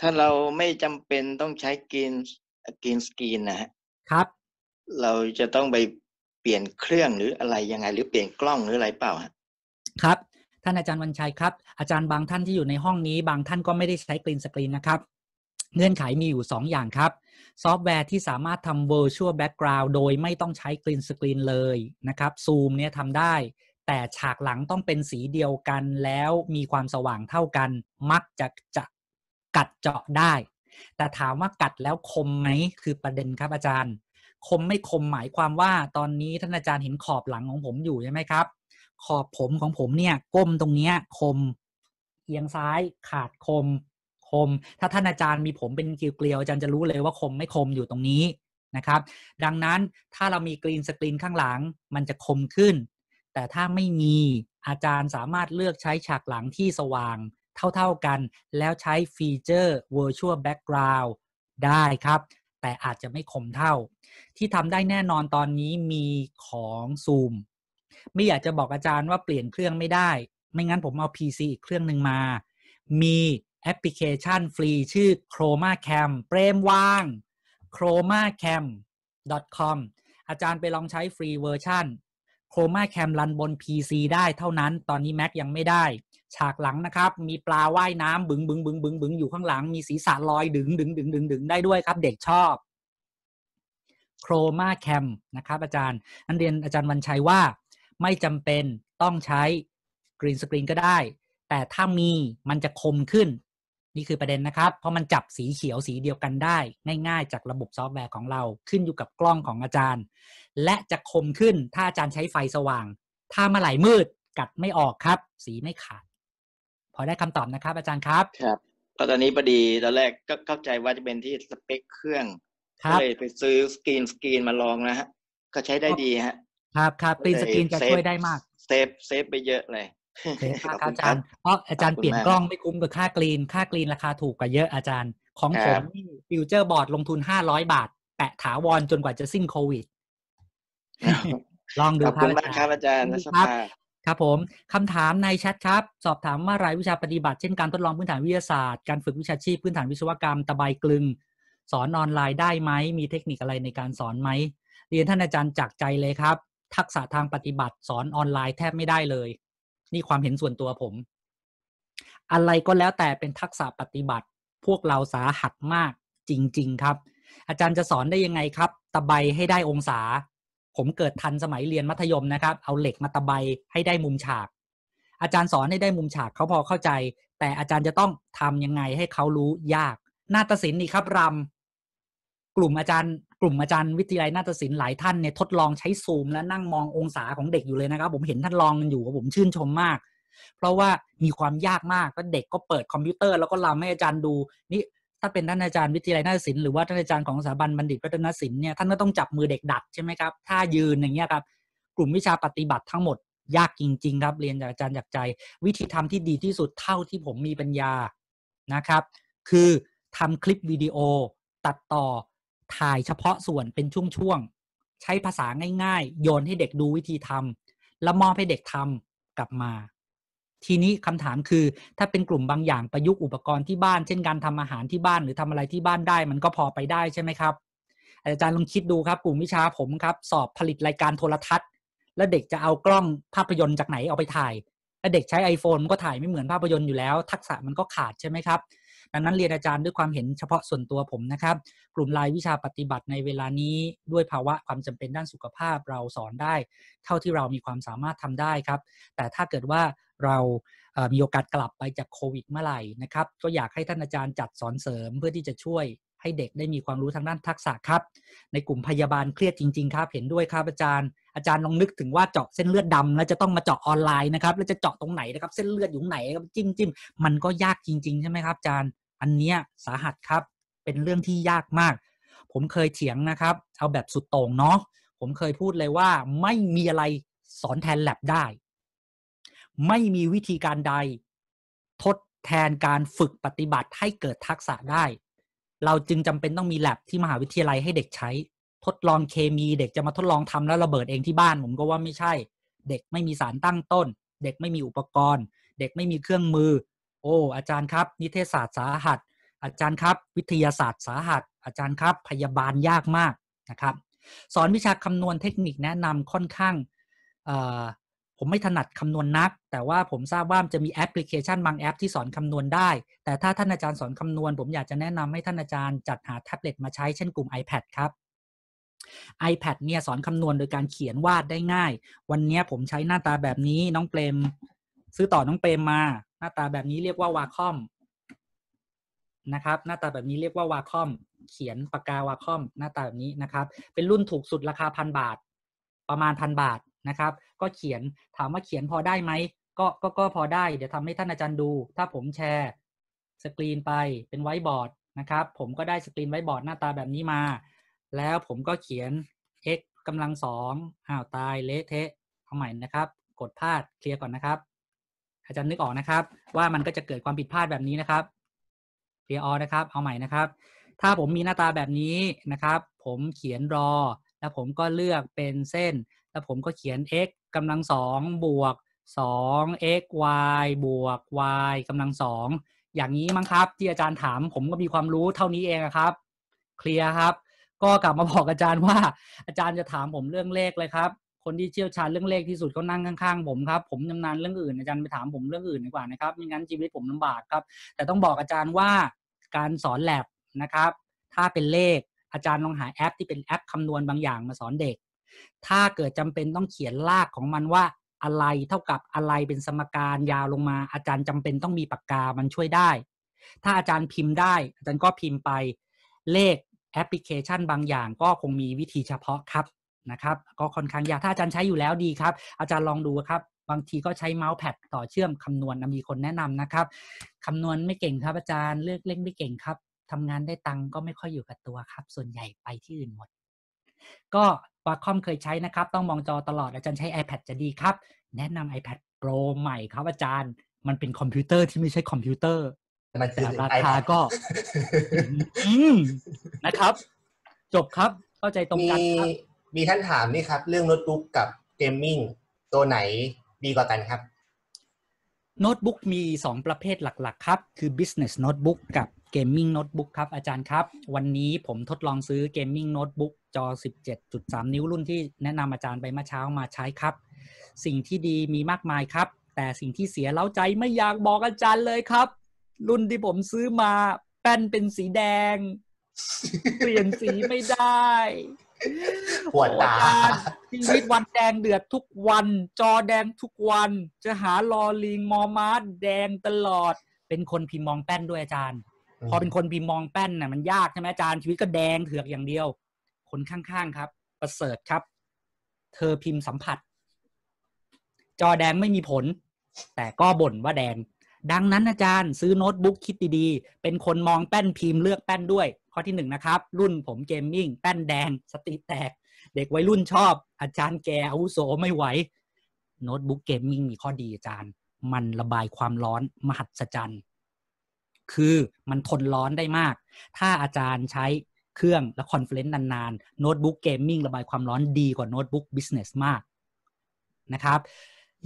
A: ถ้าเราไม่จำเป็นต้องใช้กินกินสกรีนนะฮะครับ เราจะต้องไปเปลี่ยนเครื่องหรืออะไรยังไง หรือเปลี่ยนกล้องหรืออะไรเปล่าฮะ
B: ครับท่านอาจารย์วันชัยครับ อาจารย์บางท่านที่อยู่ในห้องนี้ บางท่านก็ไม่ได้ใช้กรีนสกรีนนะครับเงื่อนไขมีอยู่2อย่างครับซอฟต์แวร์ที่สามารถทำ virtual background โดยไม่ต้องใช้กรีนสกรีนเลยนะครับซูมเนี่ยทำได้แต่ฉากหลังต้องเป็นสีเดียวกันแล้วมีความสว่างเท่ากัน มักจะจะกัดเจาะได้ แต่ถามว่ากัดแล้วคมไหมคือประเด็นครับ อาจารย์ คมไม่คมหมายความว่า ตอนนี้ท่านอาจารย์เห็นขอบหลังของผมอยู่ใช่ไหมครับขอบผมของผมเนี่ยก้มตรงเนี้ยคมเอียงซ้าย ขาดคม คม ถ้าท่านอาจารย์มีผมเป็นเกลียววอาจารย์จะรู้เลยว่าคมไม่คมอยู่ตรงนี้นะครับดังนั้นถ้าเรามีกรีนสกรีนข้างหลังมันจะคมขึ้นแต่ถ้าไม่มีอาจารย์สามารถเลือกใช้ฉากหลังที่สว่างเท่าๆกัน แล้วใช้ฟีเจอร์ virtual background ได้ครับ แต่อาจจะไม่คมเท่า ที่ทำได้แน่นอนตอนนี้มีของซูมไม่อยากจะบอกอาจารย์ว่าเปลี่ยนเครื่องไม่ได้ ไม่งั้นผมเอา PC อีกเครื่องหนึ่งมา มีแอปพลิเคชันฟรีชื่อ Chroma Cam เปรมว่าง chromacam.com อาจารย์ไปลองใช้ฟรีเวอร์ชันโครมาแคมรันบน PC ได้เท่านั้น ตอนนี้ Mac ยังไม่ได้ ฉากหลังนะครับ มีปลาว่ายน้ำบึงบึงบึงบึงบึงอยู่ข้างหลังมีสีสันลอยดึงดึงดึงดึงดึงได้ด้วยครับ เด็กชอบโครมาแคมนะครับ อาจารย์นันเรียนอาจารย์วันชัยว่า ไม่จำเป็นต้องใช้กรีนสกรีนก็ได้ แต่ถ้ามีมันจะคมขึ้นนี่คือประเด็นนะครับ เพราะมันจับสีเขียวสีเดียวกันได้ ง่าย ๆ จากระบบซอฟต์แวร์ของเราขึ้นอยู่กับกล้องของอาจารย์ และจะคมขึ้นถ้าอาจารย์ใช้ไฟสว่าง ถ้ามาไหลมืดกัดไม่ออกครับ สีไม่ขาด พอได้คำตอบนะครับ อาจารย์ครับ ครับ
A: ก็ตอนนี้พอดีตอนแรกก็เข้าใจว่าจะเป็นที่สเปคเครื่องก็เลยไปซื้อสกรีนสกรีนมาลองนะฮะก็ใช้ได้ดีฮะ
B: ครับครับรีนสกรีนจะช่วยได้มาก
A: เซฟเซฟไปเยอะเลยเ่าอาจารย์
B: เพราะอาจารย์เปลี่ยนกล้องไม่คุ้มกับค่ากรีนค่ากรีนราคาถูกกว่าเยอะอาจารย์ ของผมฟิวเจอร์บอร์ดลงทุนห้าร้อยบาท แปะถาวรจนกว่าจะสิ้นโควิด ลองดูครับอาจารย์คร
A: ับอาจารย์ครับ
B: ครับผมคำถามในแชทครับ สอบถามว่ารายวิชาปฏิบัติ เช่นการทดลองพื้นฐานวิทยาศาสตร์ การฝึกวิชาชีพ พื้นฐานวิศวกรรม ตะไบกลึงสอนออนไลน์ได้ไหม มีเทคนิคอะไรในการสอนไหม เรียนท่านอาจารย์จากใจเลยครับ ทักษะทางปฏิบัติสอนออนไลน์แทบไม่ได้เลยนี่ความเห็นส่วนตัวผม อะไรก็แล้วแต่เป็นทักษะปฏิบัติ พวกเราสาหัสมากจริง ๆ ครับ อาจารย์จะสอนได้ยังไงครับ ตะใบให้ได้องศา ผมเกิดทันสมัยเรียนมัธยมนะครับ เอาเหล็กมาตะใบให้ได้มุมฉาก อาจารย์สอนให้ได้มุมฉากเขาพอเข้าใจ แต่อาจารย์จะต้องทำยังไงให้เขารู้ยาก นาฏศิลป์นี่ครับรกลุ่มอาจารย์กลุ่มอาจารย์วิทยาลัยนาฏศิลป์หลายท่านเนี่ยทดลองใช้ซูม และนั่งมององศาของเด็กอยู่เลยนะครับ ผมเห็นท่านลองกันอยู่ ผมชื่นชมมาก เพราะว่ามีความยากมากก็เด็กก็เปิดคอมพิวเตอร์ แล้วก็รำให้อาจารย์ดู นี่ ถ้าเป็นท่านอาจารย์วิทยาลัยนาฏศิลป์หรือว่าท่านอาจารย์ของสถาบันบัณฑิตวัฒนศิลป์เนี่ยท่านก็ต้องจับมือเด็กดัดใช่ไหมครับท่ายืนอย่างเงี้ยครับกลุ่มวิชาปฏิบัติทั้งหมด ยากจริงๆครับเรียนจากอาจารย์จากใจ วิธีทำที่ดีที่สุดเท่าที่ผมมีปัญญานะครับ คือทำคลิปวิดีโอตัดต่อถ่ายเฉพาะส่วนเป็นช่วงๆใช้ภาษาง่าย ๆ โยนให้เด็กดูวิธีทำแล้วมอบให้เด็กทำกลับมา ทีนี้คำถามคือถ้าเป็นกลุ่มบางอย่างประยุกต์อุปกรณ์ที่บ้านเช่นการทำอาหารที่บ้านหรือทำอะไรที่บ้านได้ มันก็พอไปได้ใช่ไหมครับ อาจารย์ลองคิดดูครับกลุ่มวิชาผมครับสอบผลิตรายการโทรทัศน์ แล้วเด็กจะเอากล้องภาพยนตร์จากไหนเอาไปถ่ายแล้วเด็กใช้ iPhone มันก็ถ่ายไม่เหมือนภาพยนตร์อยู่แล้วทักษะมันก็ขาดใช่ไหมครับดังนั้นเรียนอาจารย์ด้วยความเห็นเฉพาะส่วนตัวผมนะครับ กลุ่มรายวิชาปฏิบัติในเวลานี้ด้วยภาวะความจำเป็นด้านสุขภาพเราสอนได้ เท่าที่เรามีความสามารถทำได้ครับ แต่ถ้าเกิดว่าเรามีโอกาสกลับไปจากโควิดเมื่อไหร่นะครับ ก็อยากให้ท่านอาจารย์จัดสอนเสริมเพื่อที่จะช่วยให้เด็กได้มีความรู้ทางด้านทักษะครับในกลุ่มพยาบาลเครียดจริงๆครับเห็นด้วยครับอาจารย์ อาจารย์ลองนึกถึงว่าเจาะเส้นเลือดดาแล้วจะต้องมาเจาะออนไลน์นะครับแล้วจะเจาะตรงไหนนะครับ เส้นเลือดอยู่ไหนครับจิ้มจิ้มมันก็ยากจริงๆใช่ไหมครับอาจารย์อันเนี้ยสาหัสครับ เป็นเรื่องที่ยากมาก ผมเคยเถียงนะครับ เอาแบบสุดโต่งเนาะ ผมเคยพูดเลยว่าไม่มีอะไรสอนแทนแลบได้ ไม่มีวิธีการใด ทดแทนการฝึกปฏิบัติให้เกิดทักษะได้ เราจึงจำเป็นต้องมีแลบที่มหาวิทยาลัยให้เด็กใช้ ทดลองเคมี เด็กจะมาทดลองทำแล้วระเบิดเองที่บ้าน ผมก็ว่าไม่ใช่ เด็กไม่มีสารตั้งต้น เด็กไม่มีอุปกรณ์ เด็กไม่มีเครื่องมือโอ้อาจารย์ครับนิเทศศาสตร์สาหัสอาจารย์ครับวิทยาศาสตร์สาหัสอาจารย์ครับ พยาบาลยากมากนะครับ สอนวิชาคำนวณเทคนิคแนะนำค่อนข้างผมไม่ถนัดคำนวณนนักแต่ว่าผมทราบว่าจะมีแอปพลิเคชันบางแอปที่สอนคำนวณได้ แต่ถ้าท่านอาจารย์สอนคำนวณผมอยากจะแนะนำให้ท่านอาจารย์จัดหาแท็บเล็ตมาใช้เช่นกลุ่ม iPad ครับ iPad เนี่ยสอนคำนวณโดยการเขียนวาดได้ง่าย วันนี้ผมใช้หน้าตาแบบนี้น้องเปรมซื้อต่อน้องเปรมมาหน้าตาแบบนี้เรียกว่าวาคอมนะครับ หน้าตาแบบนี้เรียกว่าวาคอมเขียนปากกาวาคอมหน้าตาแบบนี้นะครับ เป็นรุ่นถูกสุดราคาพันบาท ประมาณพันบาทนะครับ ก็เขียนถามว่าเขียนพอได้ไหมก็ก็ก็พอได้เดี๋ยวทำให้ท่านอาจารย์ดูถ้าผมแชร์สกรีนไปเป็นไวบอร์ดนะครับผมก็ได้สกรีนไวบอร์ดหน้าตาแบบนี้มาแล้วผมก็เขียน x กำลังสองอ้าวตายเละเทะเอาใหม่นะครับ กดพลาดเคลียร์ก่อนนะครับอาจารย์นึกออกนะครับ ว่ามันก็จะเกิดความผิดพลาดแบบนี้นะครับเรียออนะครับเอาใหม่นะครับ ถ้าผมมีหน้าตาแบบนี้นะครับ ผมเขียนรอแล้วผมก็เลือกเป็นเส้นแล้วผมก็เขียน x กำลังสองบวก 2x y บวก y กำลังสองอย่างนี้มั้งครับ ที่อาจารย์ถาม ผมก็มีความรู้เท่านี้เองครับเคลียร์ครับ ก็กลับมาบอกอาจารย์ว่า อาจารย์จะถามผมเรื่องเลขเลยครับคนที่เชี่ยวชาญเรื่องเลขที่สุดเขานั่งข้างๆ ผมครับผมชำนานเรื่องอื่นอาจารย์ไปถามผมเรื่องอื่นดีกว่านะครับไม่งั้นชีวิตผมลำบากครับ แต่ต้องบอกอาจารย์ว่าการสอนแลบนะครับ ถ้าเป็นเลขอาจารย์ลองหาแอป ที่เป็นแอปคำนวณบางอย่างมาสอนเด็ก ถ้าเกิดจำเป็นต้องเขียนลากของมันว่าอะไรเท่ากับอะไรเป็นสมการยาวลงมา อาจารย์จำเป็นต้องมีปากกามันช่วยได้ ถ้าอาจารย์พิมพ์ได้ อาจารย์ก็พิมพ์ไปเลขแอปพลิเคชันบางอย่างก็คงมีวิธีเฉพาะครับนะครับก็ค่อนข้างยากถ้าอาจารย์ใช้อยู่แล้วดีครับ อาจารย์ลองดูครับบางทีก็ใช้เมาส์แพดต่อเชื่อมคำนวณมีคนแนะนำนะครับคำนวณไม่เก่งครับ อาจารย์เลือกเล่นไม่เก่งครับทำงานได้ตังก็ไม่ค่อยอยู่กับตัวครับ ส่วนใหญ่ไปที่อื่นหมด ก็วาคอมเคยใช้นะครับ ต้องมองจอตลอดอาจารย์ใช้ iPad จะดีครับ แนะนำ iPad Pro ใหม่ ครับ อาจารย์ มันเป็นคอมพิวเตอร์ที่ไม่ใช่คอมพิวเตอร์ แต่ราคาก็
A: นะครับ จบครับเข้าใจตรงกันครับมีท่านถามนี่ครับ เรื่องโน้ตบุ๊กกับเกมมิ่งตัวไหนดีกว่ากันครับ
B: โน้ตบุ๊กมี 2 ประเภทหลักๆครับ คือ business notebook กับ gaming notebook ครับ อาจารย์ครับ วันนี้ผมทดลองซื้อ gaming notebook จอ17.3 นิ้วรุ่นที่แนะนำอาจารย์ไปเมื่อเช้ามาใช้ครับ สิ่งที่ดีมีมากมายครับ แต่สิ่งที่เสียเล้าใจไม่อยากบอกอาจารย์เลยครับ รุ่นที่ผมซื้อมาแป้นเป็นสีแดง เปลี่ยนสีไม่ได้
A: ปวดตาชีวิต
B: วันแดงเดือดทุกวัน จอแดงทุกวัน จะหาลอลิงมอม์าแดงตลอด เป็นคนพิมพ์มองแป้นด้วยอาจารย์ พอเป็นคนพิมพ์มองแป้นน่ะมันยากใช่ไหมอาจารย์ ชีวิตก็แดงเถือกอย่างเดียวคนข้างๆครับ ประเสริฐครับ เธอพิมพ์สัมผัส จอแดงไม่มีผล แต่ก็บ่นว่าแดง ดังนั้นอาจารย์ ซื้อโน้ตบุ๊กคิดดีๆเป็นคนมองแป้นพิมพ์เลือกแป้นด้วยข้อที่1นนะครับ รุ่นผมเกมมิ่งแป้นแดงสติแตก เด็กวัยรุ่นชอบ อาจารย์แกอาวุโสไม่ไหวโน้ตบุ๊กเกมมิ่งมีข้อดีอาจารย์ มันระบายความร้อน มหัศจรรย์ คือมันทนร้อนได้มาก ถ้าอาจารย์ใช้เครื่องและคอนเฟลเลนต์นานๆโน้ตบุ๊กเกมมิ่งระบายความร้อนดีกว่าโน้ตบุ๊กบิสเนสมากนะครับ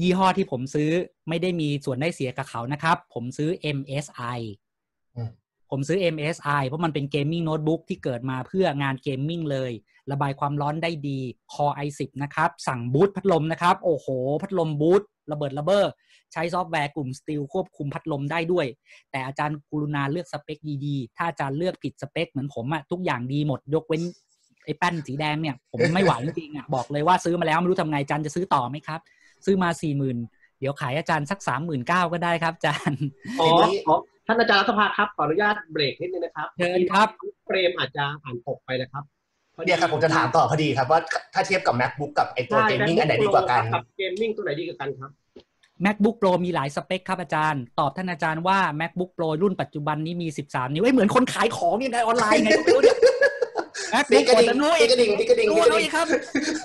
B: ยี่ห้อที่ผมซื้อไม่ได้มีส่วนได้เสียกับเขานะครับ ผมซื้อ MSI ผมซื้อ MSI เพราะมันเป็นเกมมิ่งโน้ตบุ๊กที่เกิดมาเพื่องานเกมมิ่งเลย ระบายความร้อนได้ดี Core i10 นะครับ สั่งบูตพัดลมนะครับ โอ้โห พัดลมบูตระเบิดระเบ้อใช้ซอฟต์แวร์กลุ่มสต e ลควบคุมพัดลมได้ด้วย แต่อาจารย์กรุณาเลือกสเปคดีๆ ถ้าอาจารย์เลือกผิดสเปคเหมือนผมอะทุกอย่างดีหมด ยกเว้นไอ้แป้นสีแดงเนี่ย ผมไม่ไหวจริงๆอะบอกเลยว่าซื้อมาแล้วไม่รู้ทำไงอาจารย์จะซื้อต่อไหมครับ ซื้อมาสี่หมื่นเดี๋ยวขายอาจารย์สักสามหมื่นเก้าก็ได้ครับ อาจารย์
A: ท่านอาจารย์รัฐภาครับ ขออนุญาตเบรกนิดนึงนะครับเชิญครับเฟรมอาจจะอ่านปกไปนะครับเนี่ยครับ ผมจะถามต่อพอดีครับ ว่าถ้าเทียบกับ macbook กับไอตัวเกมมิ่งอันไหนดีกว่ากันับเกมมิ่งตัวไหนดีกว่ากันครับ
B: macbook pro มีหลายสเปค ครับ อาจารย์ ตอบท่านอาจารย์ว่า macbook pro รุ่นปัจจุบันนี้มี 13 นิ้วเหมือนคนขายของ
A: นี่ในออนไลน์ไงแม็กบุ๊กโปรนู้นอีกดิ่งกระดิ่งนู้นอีกครับ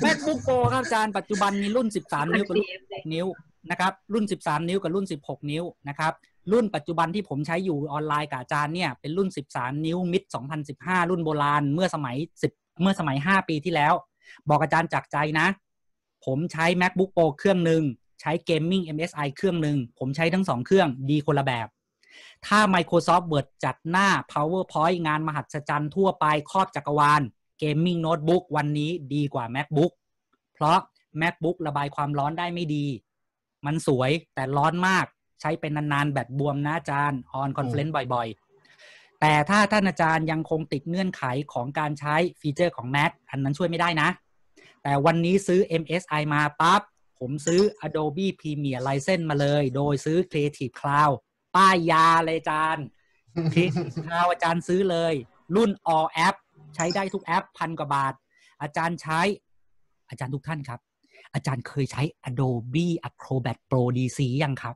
B: แม็กบุ๊กโปรครับอาจารย์ปัจจุบันมีรุ่น 13นิ้วกับรุ่นนิ้วนะครับรุ่น 13 นิ้วกับรุ่น 16 นิ้วนะครับรุ่นปัจจุบันที่ผมใช้อยู่ออนไลน์กับอาจารย์เนี่ย เป็นรุ่น 13 นิ้วมิด2015 รุ่นโบราณเมื่อสมัย10เมื่อสมัย 5 ปีที่แล้ว บอกอาจารย์จากใจนะ ผมใช้ macbook pro เครื่องหนึ่งใช้เกมมิ่ง MSI เครื่องหนึ่งผมใช้ทั้งสองเครื่องดีคนละแบบ ถ้า Microsoft Word จัดหน้า PowerPoint งานมหัศจรรย์ทั่วไปครอบจักรวาลเกมมิ่งโน้ตบุ๊กวันนี้ดีกว่า macbook เพราะ macbook ระบายความร้อนได้ไม่ดี มันสวยแต่ร้อนมากใช้เป็นนานๆ แบบบวมนะ อาจารย์ออนคอนเฟลนต์บ่อยๆ แต่ถ้าท่านอาจารย์ยังคงติดเงื่อนไขของการใช้ฟีเจอร์ของ Mac อันนั้นช่วยไม่ได้นะ แต่วันนี้ซื้อ MSI มาปับ๊บ ผมซื้อ Adobe Premiere License มาเลย โดยซื้อ Creative Cloud ป้ายยาเลยอาจารย์ Creative Cloud อาจารย์ซื้อเลย รุ่น all app ใช้ได้ทุกแอปพันกว่าบาท อาจารย์ใช้ อาจารย์ทุกท่านครับ อาจารย์เคยใช้ Adobe Acrobat Pro DC ยังครับ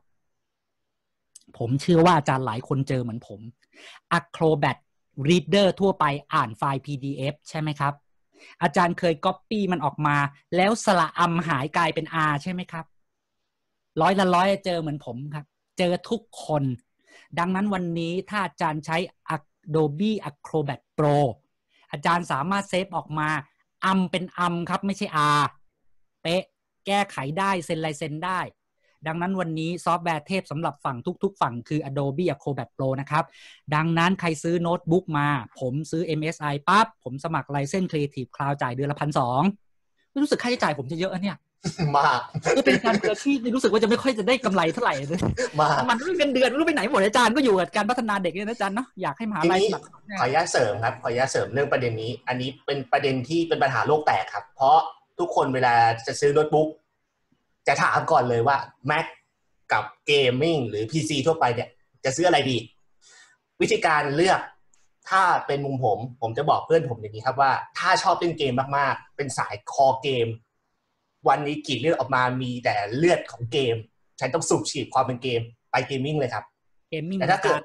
B: ผมเชื่อว่าอาจารย์หลายคนเจอเหมือนผม Acrobat Reader ทั่วไปอ่านไฟล์ PDF ใช่ไหมครับ อาจารย์เคยก๊อปปี้มันออกมา แล้วสละอำหายกลายเป็น R ใช่ไหมครับ ร้อยละร้อยเจอเหมือนผมครับ เจอทุกคน ดังนั้นวันนี้ถ้าอาจารย์ใช้ Adobe Acrobat Pro อาจารย์สามารถเซฟออกมาอำเป็นอำครับไม่ใช่ R เป๊ะ แก้ไขได้เซ็นลายเซ็นได้ดังนั้นวันนี้ซอฟต์แวร์เทพสำหรับฝั่งทุกๆ ฝั่งคือ Adobe Acrobat Pro นะครับ ดังนั้นใครซื้อโน้ตบุ๊กมา ผมซื้อ MSI ปั๊บ ผมสมัครไลเซน Creative Cloud จ่ายเดือนละพันสองรู้สึกค่าใช้จ่ายผมจะเยอะเนี่ย
A: มากคือเป็นการเือที
B: ่รู้สึกว่าจะไม่ค่อยจะได้กำไรเท่าไหร่เลยมามันรู้เป็นเดือนรู้ไปไหนหมดอาจารย์ก็อยู่กับการพัฒนาเด็กเนี่ยนะอาจารย์เนาะอยากให้มหาลัยขออนุญาตเสริม
A: ครับ ขออนุญาตเสริมเรื่องประเด็นนี้ อันนี้เป็นประเด็นที่เป็นปัญหาโลกแตกครับเพราะทุกคนเวลาจะซื้อโน้ตบุ๊กจะถามก่อนเลยว่า Mac กับเกมมิ่งหรือ PC ทั่วไปเนี่ย จะซื้ออะไรดี วิธีการเลือกถ้าเป็นมุมผม ผมจะบอกเพื่อนผมอย่างนี้ครับว่าถ้าชอบเล่นเกมมาก ๆ เป็นสายคอเกม วันนี้กีดเลือดออกมามีแต่เลือดของเกมฉันต้องสูบฉีดความเป็นเกมไปเกมมิ่งเลยครับเกมมิ่งแต่ถ้าเกิด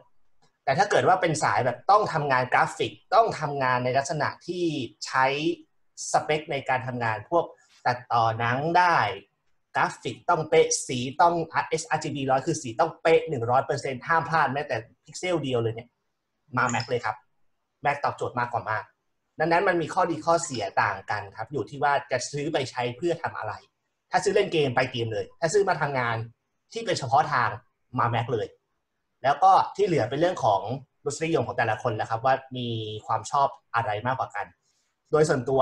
A: แต่ถ้าเกิดว่าเป็นสายแบบต้องทำงานกราฟิกต้องทำงานในลักษณะที่ใช้สเปค ในการทำงานพวกตัดต่อหนังได้กราฟิกต้องเป๊ะสีต้อง sRGB ร้อยคือสีต้องเป๊ะหนึ่งร้อยเปอร์เซ็นห้ามพลาดแม้แต่พิกเซลเดียวเลยเนี่ย มาแม็กเลยครับแม็กตอบโจทย์มากกว่ามาก ดังนั้นมันมีข้อดีข้อเสียต่างกันครับ อยู่ที่ว่าจะซื้อไปใช้เพื่อทำอะไร ถ้าซื้อเล่นเกมไปเกมเลย ถ้าซื้อมาทำงานที่เป็นเฉพาะทางมาแม็กเลย แล้วก็ที่เหลือเป็นเรื่องของรสนิยมของแต่ละคนแล้วครับว่ามีความชอบอะไรมากกว่ากัน โดยส่วนตัว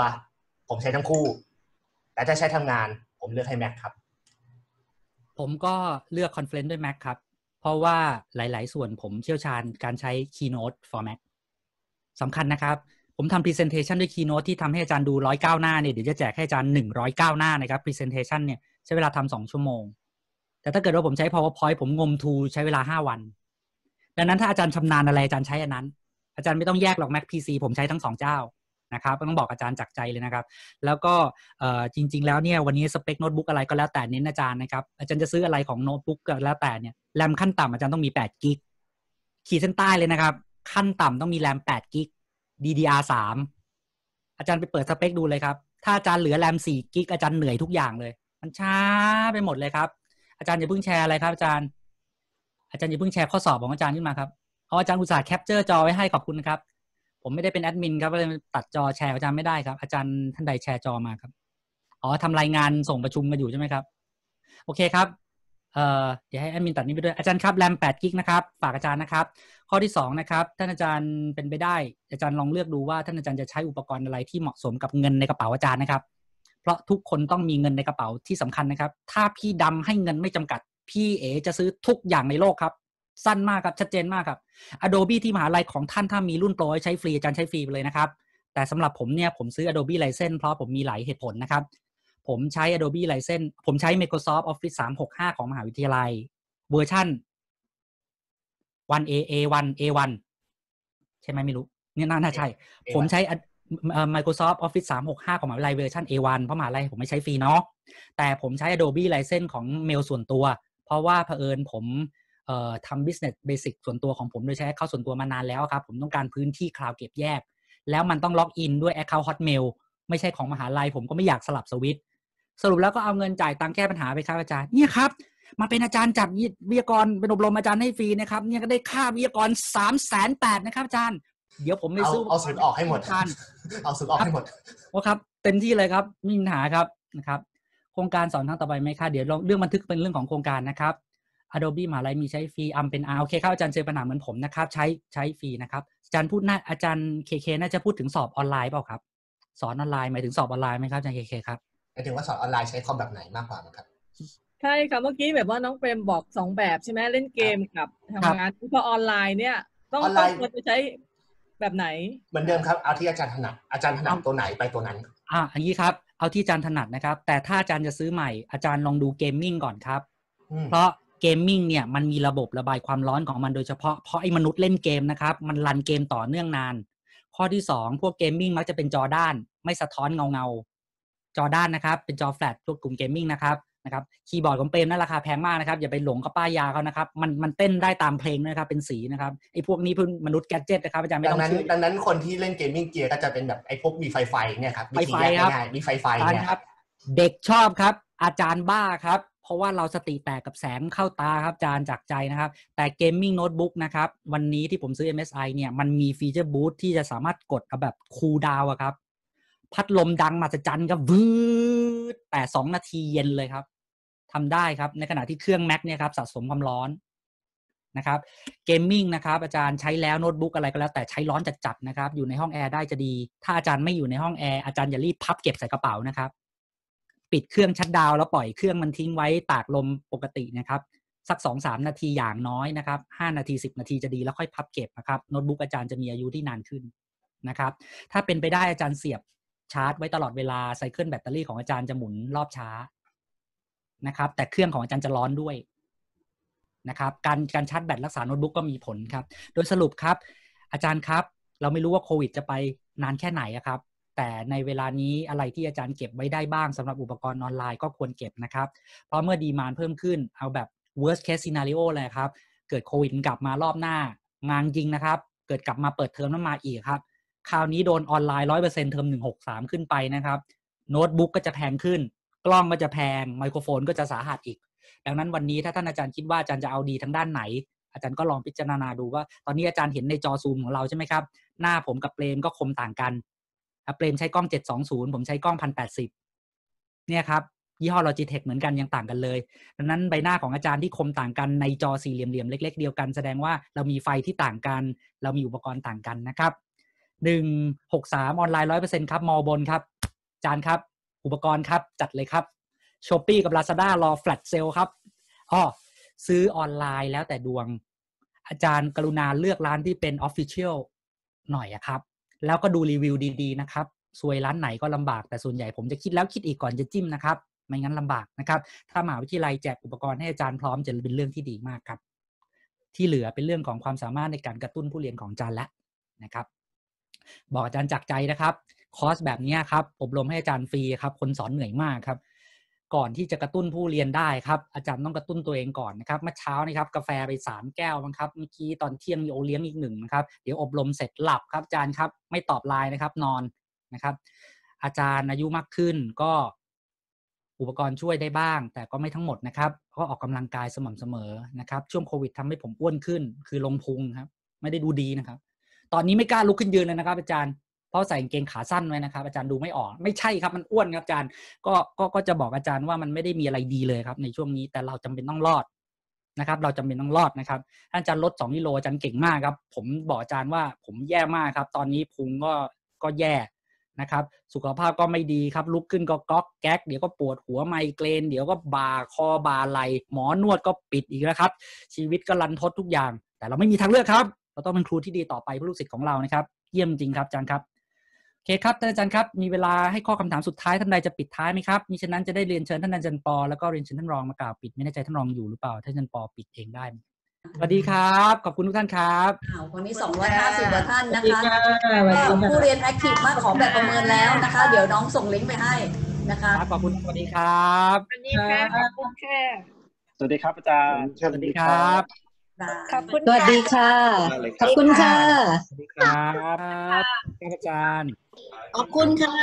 A: ผมใช้ทั้งคู่ แต่ถ้าใช้ทำงานผมเลือกให้ Mac ครับ
B: ผมก็เลือกคอนเฟล e ด้วย Mac ครับ เพราะว่าหลาย ๆ ส่วนผมเชี่ยวชาญการใช้ Keynote for Mac สำคัญนะครับ ผมทำ Presentation ด้วย Keynote ที่ทำให้อาจารย์ดูร้อยเก้าหน้า เนี่ย เดี๋ยวจะแจกให้อาจารย์หนึ่งร้อยเก้าหน้านะครับ Presentation เนี่ยใช้เวลาทำสองชั่วโมง แต่ถ้าเกิดว่าผมใช้ PowerPoint ผมงมทู ใช้เวลาห้าวัน ดังนั้นถ้าอาจารย์ชำนาญอะไร อาจารย์ใช้อันนั้น อาจารย์ไม่ต้องแยกหรอก Mac PC ผมใช้ทั้งสองเจ้านะครับต้องบอกอาจารย์จากใจเลยนะครับ แล้วก็จริงๆ แล้วเนี่ยวันนี้สเปคโน้ตบุ๊กอะไรก็แล้วแต่เน้นอาจารย์นะครับอาจารย์จะซื้ออะไรของโน้ตบุ๊กก็แล้วแต่เนี่ยแรมขั้นต่ำอาจารย์ต้องมี 8 กิกขีดเส้นใต้เลยนะครับ ขั้นต่ำต้องมีแรม 8 กิก DDR3 อาจารย์ไปเปิดสเปคดูเลยครับถ้าอาจารย์เหลือแรม 4 กิกอาจารย์เหนื่อยทุกอย่างเลย มันช้าไปหมดเลยครับ อาจารย์อย่าเพิ่งแชร์อะไรครับ อาจารย์อาจารย์อย่าเพิ่งแชร์ข้อสอบของอาจารย์ขึ้นมาครับเอาอาจารย์อุตส่าห์แคปเจอร์จอไว้ให้ขอบคุณครับผมไม่ได้เป็นแอดมินครับก็เลยตัดจอแชร์อาจารย์ไม่ได้ครับอาจารย์ท่านใดแชร์จอมาครับอ๋อทำรายงานส่งประชุมกันอยู่ใช่ไหมครับโอเคครับเอ่อเดี๋ยวให้แอดมินตัดนี้ไปด้วยอาจารย์ครับแรม8กิกนะครับ ฝากอาจารย์นะครับ ข้อที่ 2 นะครับท่านอาจารย์เป็นไปได้ อาจารย์ลองเลือกดูว่าท่านอาจารย์จะใช้อุปกรณ์อะไรที่เหมาะสมกับเงินในกระเป๋าอาจารย์นะครับ เพราะทุกคนต้องมีเงินในกระเป๋าที่สำคัญนะครับ ถ้าพี่ดำให้เงินไม่จำกัดพี่เอ๋จะซื้อทุกอย่างในโลกครับสั้นมากครับชัดเจนมากครับ Adobe ที่มหาลัยของท่านถ้ามีรุ่นโปรให้ใช้ฟรีอาจารย์ ใช้ฟรีไปเลยนะครับ แต่สำหรับผมเนี่ยผมซื้อ Adobe License เพราะผมมีหลายเหตุผลนะครับ ผมใช้ Adobe License ผมใช้ Microsoft Office 365 ของ มหาวิทยาลัย เวอร์ชัน 1A A1 A1 ใช่ไหมไม่รู้เนี่ยน่าใช่ ผมใช้ Microsoft Office 365 ของ มหาวิทยาลัยเวอร์ชัน A1 เพราะมหาวิทยาลัยผมไม่ใช้ฟรีเนาะแต่ผมใช้ Adobe License ของเมลส่วนตัว เพราะว่าเผอิญผมทำ business basic ส่วนตัวของผมโดยใช้อคเคาท์ส่วนตัวมานานแล้วครับ ผมต้องการพื้นที่คลาวเก็บแยก แล้วมันต้องล็อกอินด้วย account hotmail ไม่ใช่ของมหาลัยผมก็ไม่อยากสลับสวิตสรุปแล้วก็เอาเงินจ่ายตังแก้ปัญหาไปครับอาจารย์เนี่ยครับ มาเป็นอาจารย์จัดวิทยากรเป็นอบรมอาจารย์ให้ฟรีนะครับเนี่ยก็ได้ค่าวิทยากรสามแสนแปดนะครับ อาจารย์
A: เดี๋ยวผมไปสู้เอาสุดออกให้หมดอาจารย์เอาสุดออกให้หมด
B: ว่าครับเต็มที่เลยครับมีปัญหาครับนะครับ โครงการสอนทาั้งต่อไปไหมคะเดี๋ยวเรื่องบันทึกเป็นเรื่องของโครงการนะครับ Adobe มหาลัยมีใช้ฟรีอัมเป็นอาโอเคครับอาจารย์เจอปัญหาเหมือนผมนะครับ ใช้ใช้ฟรีนะครับ อาจารย์พูดน่าอาจารย์เคเคน่าจะพูดถึงสอบออนไลน์เปล่าครับ สอนออนไลน์หมายถึงสอบออนไลน์ไหมครับอาจารย์เคเคครับ
A: หมายถึงว่าสอนออนไลน์ใช้คอมแบบไหนมากกว่าครับใช่ครับเมื่อกี้แบบว่าน้องเฟรมบอกสองแบบใช่ไหมเล่นเกมกับทำงานพอออนไลน์เนี่ยต้องต้องควรจะใช้แบบไหน เหมือนเดิมครับเอาที่อาจารย์ถนัด อาจารย์ถนัดตัวไหนไปตัวนั้น
B: อ่าอันนี้ครับเอาที่อาจารย์ถนัดนะครับ แต่ถ้าอาจารย์จะซื้อใหม่อาจารย์ลองดูเกมมิ่งก่อนครับ เพราะเกมมิ่งเนี่ยมันมีระบบระบายความร้อนของมันโดยเฉพาะ เพราะไอ้มนุษย์เล่นเกมนะครับมันรันเกมต่อเนื่องนาน ข้อที่ 2 พวกเกมมิ่งมักจะเป็นจอด้านไม่สะท้อนเงาเงาจอด้านนะครับ เป็นจอแฟลตพวกกลุ่มเกมมิ่งนะครับนะครับคีย์บอร์ดของเปรมนั่นราคาแพงมากนะครับ อย่าไปหลงกับป้ายยาเขานะครับมันมันเต้นได้ตามเพลงนะครับ เป็นสีนะครับไอ้พวกนี้เพื่อน
A: มนุษย์แกจิตนะครับอาจารย์ไม่ต้องเชื่อดังนั้นคนที่เล่นเกมมิ่งเกียร์ก็จะเป็นแบบไอ้พวกมีไฟไฟเนี่ยครับไฟไฟครับมีไฟไฟเนี่ย
B: เด็กชอบครับ อาจารย์บ้าครับราะว่าเราสติแตกกับแสงเข้าตาครับจานจากใจนะครับ แต่เกมมิ่งโน้ตบุ๊กนะครับวันนี้ที่ผมซื้อ MSI เนี่ยมันมีฟีเจอร์บูทที่จะสามารถกดแบบคูลดาวครับ พัดลมดังมาจะจันก็วืดแต่สองนาทีเย็นเลยครับทำได้ครับในขณะที่เครื่อง Mac เนี่ยครับ สะสมความร้อนนะครับเกมมิ่งนะครับอาจารย์ใช้แล้วโน้ตบุ๊กอะไรก็แล้ว แต่ใช้ร้อนจัดๆนะครับ อยู่ในห้องแอร์ได้จะดี ถ้าอาจารย์ไม่อยู่ในห้องแอร์อาจารย์อย่ารีบพับเก็บใส่กระเป๋านะครับปิดเครื่องชัดดาวแล้วปล่อยเครื่องมันทิ้งไว้ตากลมปกตินะครับสัก2อสานาทีอย่างน้อยนะครับานาที10 นาทีจะดีแล้วค่อยพับเก็บนะครับโน้ตบุ๊กอาจารย์จะมีอายุที่นานขึ้นนะครับ ถ้าเป็นไปได้อาจารย์เสียบชาร์จไว้ตลอดเวลา ไซเคิลแบตเตอรี่ของอาจารย์จะหมุนรอบช้านะครับ แต่เครื่องของอาจารย์จะร้อนด้วยนะครับ การการชาร์จแบตรักษาโน้ตบุ๊กก็มีผลครับ โดยสรุปครับ อาจารย์ครับเราไม่รู้ว่าโควิดจะไปนานแค่ไหนครับแต่ในเวลานี้อะไรที่อาจารย์เก็บไว้ได้บ้างสำหรับอุปกรณ์ออนไลน์ก็ควรเก็บนะครับ เพราะเมื่อดีมานเพิ่มขึ้นเอาแบบ worst case scenario เลยครับ เกิดโควิดกลับมารอบหน้า งานยิงนะครับ เกิดกลับมาเปิดเทอมแล้วมาอีกครับ คราวนี้โดนออนไลน์ร้อยเปอร์เซ็นต์เทอมหนึ่งหกสามขึ้นไปนะครับโน้ตบุ๊กก็จะแพงขึ้น กล้องก็จะแพงไมโครโฟนก็จะสาหัสอีก ดังนั้นวันนี้ถ้าท่านอาจารย์คิดว่าอาจารย์จะเอาดีทางด้านไหน อาจารย์ก็ลองพิจารณาดูว่าตอนนี้อาจารย์เห็นในจอซูมของเราใช่ไหมครับหน้าผมกับเปรมก็คมต่างกันอเปรลใช้กล้อง 720 ผมใช้กล้อง 1080 เนี่ยครับยี่ห้อ Logitech เหมือนกัน ยังต่างกันเลยดังนั้นใบหน้าของอาจารย์ที่คมต่างกันในจอสี่เหลี่ยมเลมเล็ก ๆ เดียวกันแสดงว่าเรามีไฟที่ต่างกัน เรามีอุปกรณ์ต่างกันนะครับ 163 ออนไลน์ร้อยเปอร์เซ็นต์ครับมอบนครับ อาจารย์ครับอุปกรณ์ครับจัดเลยครับช้อปปี้กับ Lazada รอแฟลตเซลครับอ๋อซื้อออนไลน์แล้วแต่ดวง อาจารย์กรุณาเลือกร้านที่เป็นออฟฟิเชียลหน่อยอะครับแล้วก็ดูรีวิวดีๆนะครับ ซวยร้านไหนก็ลำบาก แต่ส่วนใหญ่ผมจะคิดแล้วคิดอีกก่อนจะจิ้มนะครับ ไม่งั้นลำบากนะครับ ถ้ามหาวิทยาลัยแจกอุปกรณ์ให้อาจารย์พร้อมจะเป็นเรื่องที่ดีมากครับ ที่เหลือเป็นเรื่องของความสามารถในการกระตุ้นผู้เรียนของอาจารย์ละนะครับ บอกอาจารย์จากใจนะครับ คอร์ส แบบนี้ครับ อบรมให้อาจารย์ฟรีครับ คนสอนเหนื่อยมากครับก่อนที่จะกระตุ้นผู้เรียนได้ครับ อาจารย์ต้องกระตุ้นตัวเองก่อนนะครับ เมื่อเช้านะครับ กาแฟไป3แก้วนะครับเมื่อกี้ตอนเที่ยงมีโอเลี้ยงอีกหนึ่งนะครับเดี๋ยวอบรมเสร็จหลับครับอาจารย์ครับไม่ตอบไลน์นะครับ นอนนะครับ อาจารย์อายุมากขึ้นก็อุปกรณ์ช่วยได้บ้าง แต่ก็ไม่ทั้งหมดนะครับก็ออกกำลังกายสม่ำเสมอนะครับ ช่วงโควิดทำให้ผมอ้วนขึ้น คือลงพุงครับ ไม่ได้ดูดีนะครับ ตอนนี้ไม่กล้าลุกขึ้นยืนเลยนะครับ อาจารย์เพราะใส่กางเกงขาสั้นไว้นะครับอาจารย์ดูไม่ออกไม่ใช่ครับ มันอ้วนครับอาจารย์ก็ก็ก็จะบอกอาจารย์ว่ามันไม่ได้มีอะไรดีเลยครับในช่วงนี้แต่เราจำเป็นต้องรอดนะครับ เราจำเป็นต้องรอดนะครับอาจารย์ลด2กิโลอาจารย์เก่งมากครับ ผมบอกอาจารย์ว่าผมแย่มากครับ ตอนนี้พุงก็ก็แย่นะครับสุขภาพก็ไม่ดีครับ ลุกขึ้นก็ก๊อกแก๊กเดี๋ยวก็ปวดหัวไมเกรนเดี๋ยวก็บาคอบาไหลหมอนวดก็ปิดอีกแล้วครับ ชีวิตก็รันทดทุกอย่าง แต่เราไม่มีทางเลือกครับ เราต้องเป็นครูที่ดีต่อไปเพื่อลูกศิษย์ของเรานะครับเยี่ยมจริงครับอาจารย์ครับเคครับท่านอาจารย์ครับมีเวลาให้ข้อคำถามสุดท้ายท่านใดจะปิดท้ายไหมครับมิฉะนั้นจะได้เรียนเชิญท่านอาจารย์ปอแล้วก็เรียนเชิญท่านรองมากล่าวปิดไม่แน่ใจท่านรองอยู่หรือเปล่าท่านอาจารย์ปอปิดเองได้สวัสดีครับขอบคุณทุกท่านครับวันนี้ 250กว่าท่านนะคะผู้เรียนแอคทีฟมากขอแบบประเมินแล้วนะคะ เดี๋ยวน้องส่งลิงก์ไปให้นะคะขอบคุณสวัสดีครับสวัสดีคับ
A: สวัสดีครับอาจารย์สวัสดีครับขอบคุณสวัสดีค่ะ ขอบคุณค่ะ สวัสดีคร
B: ับอาจารย์
A: ขอบคุณค่ะ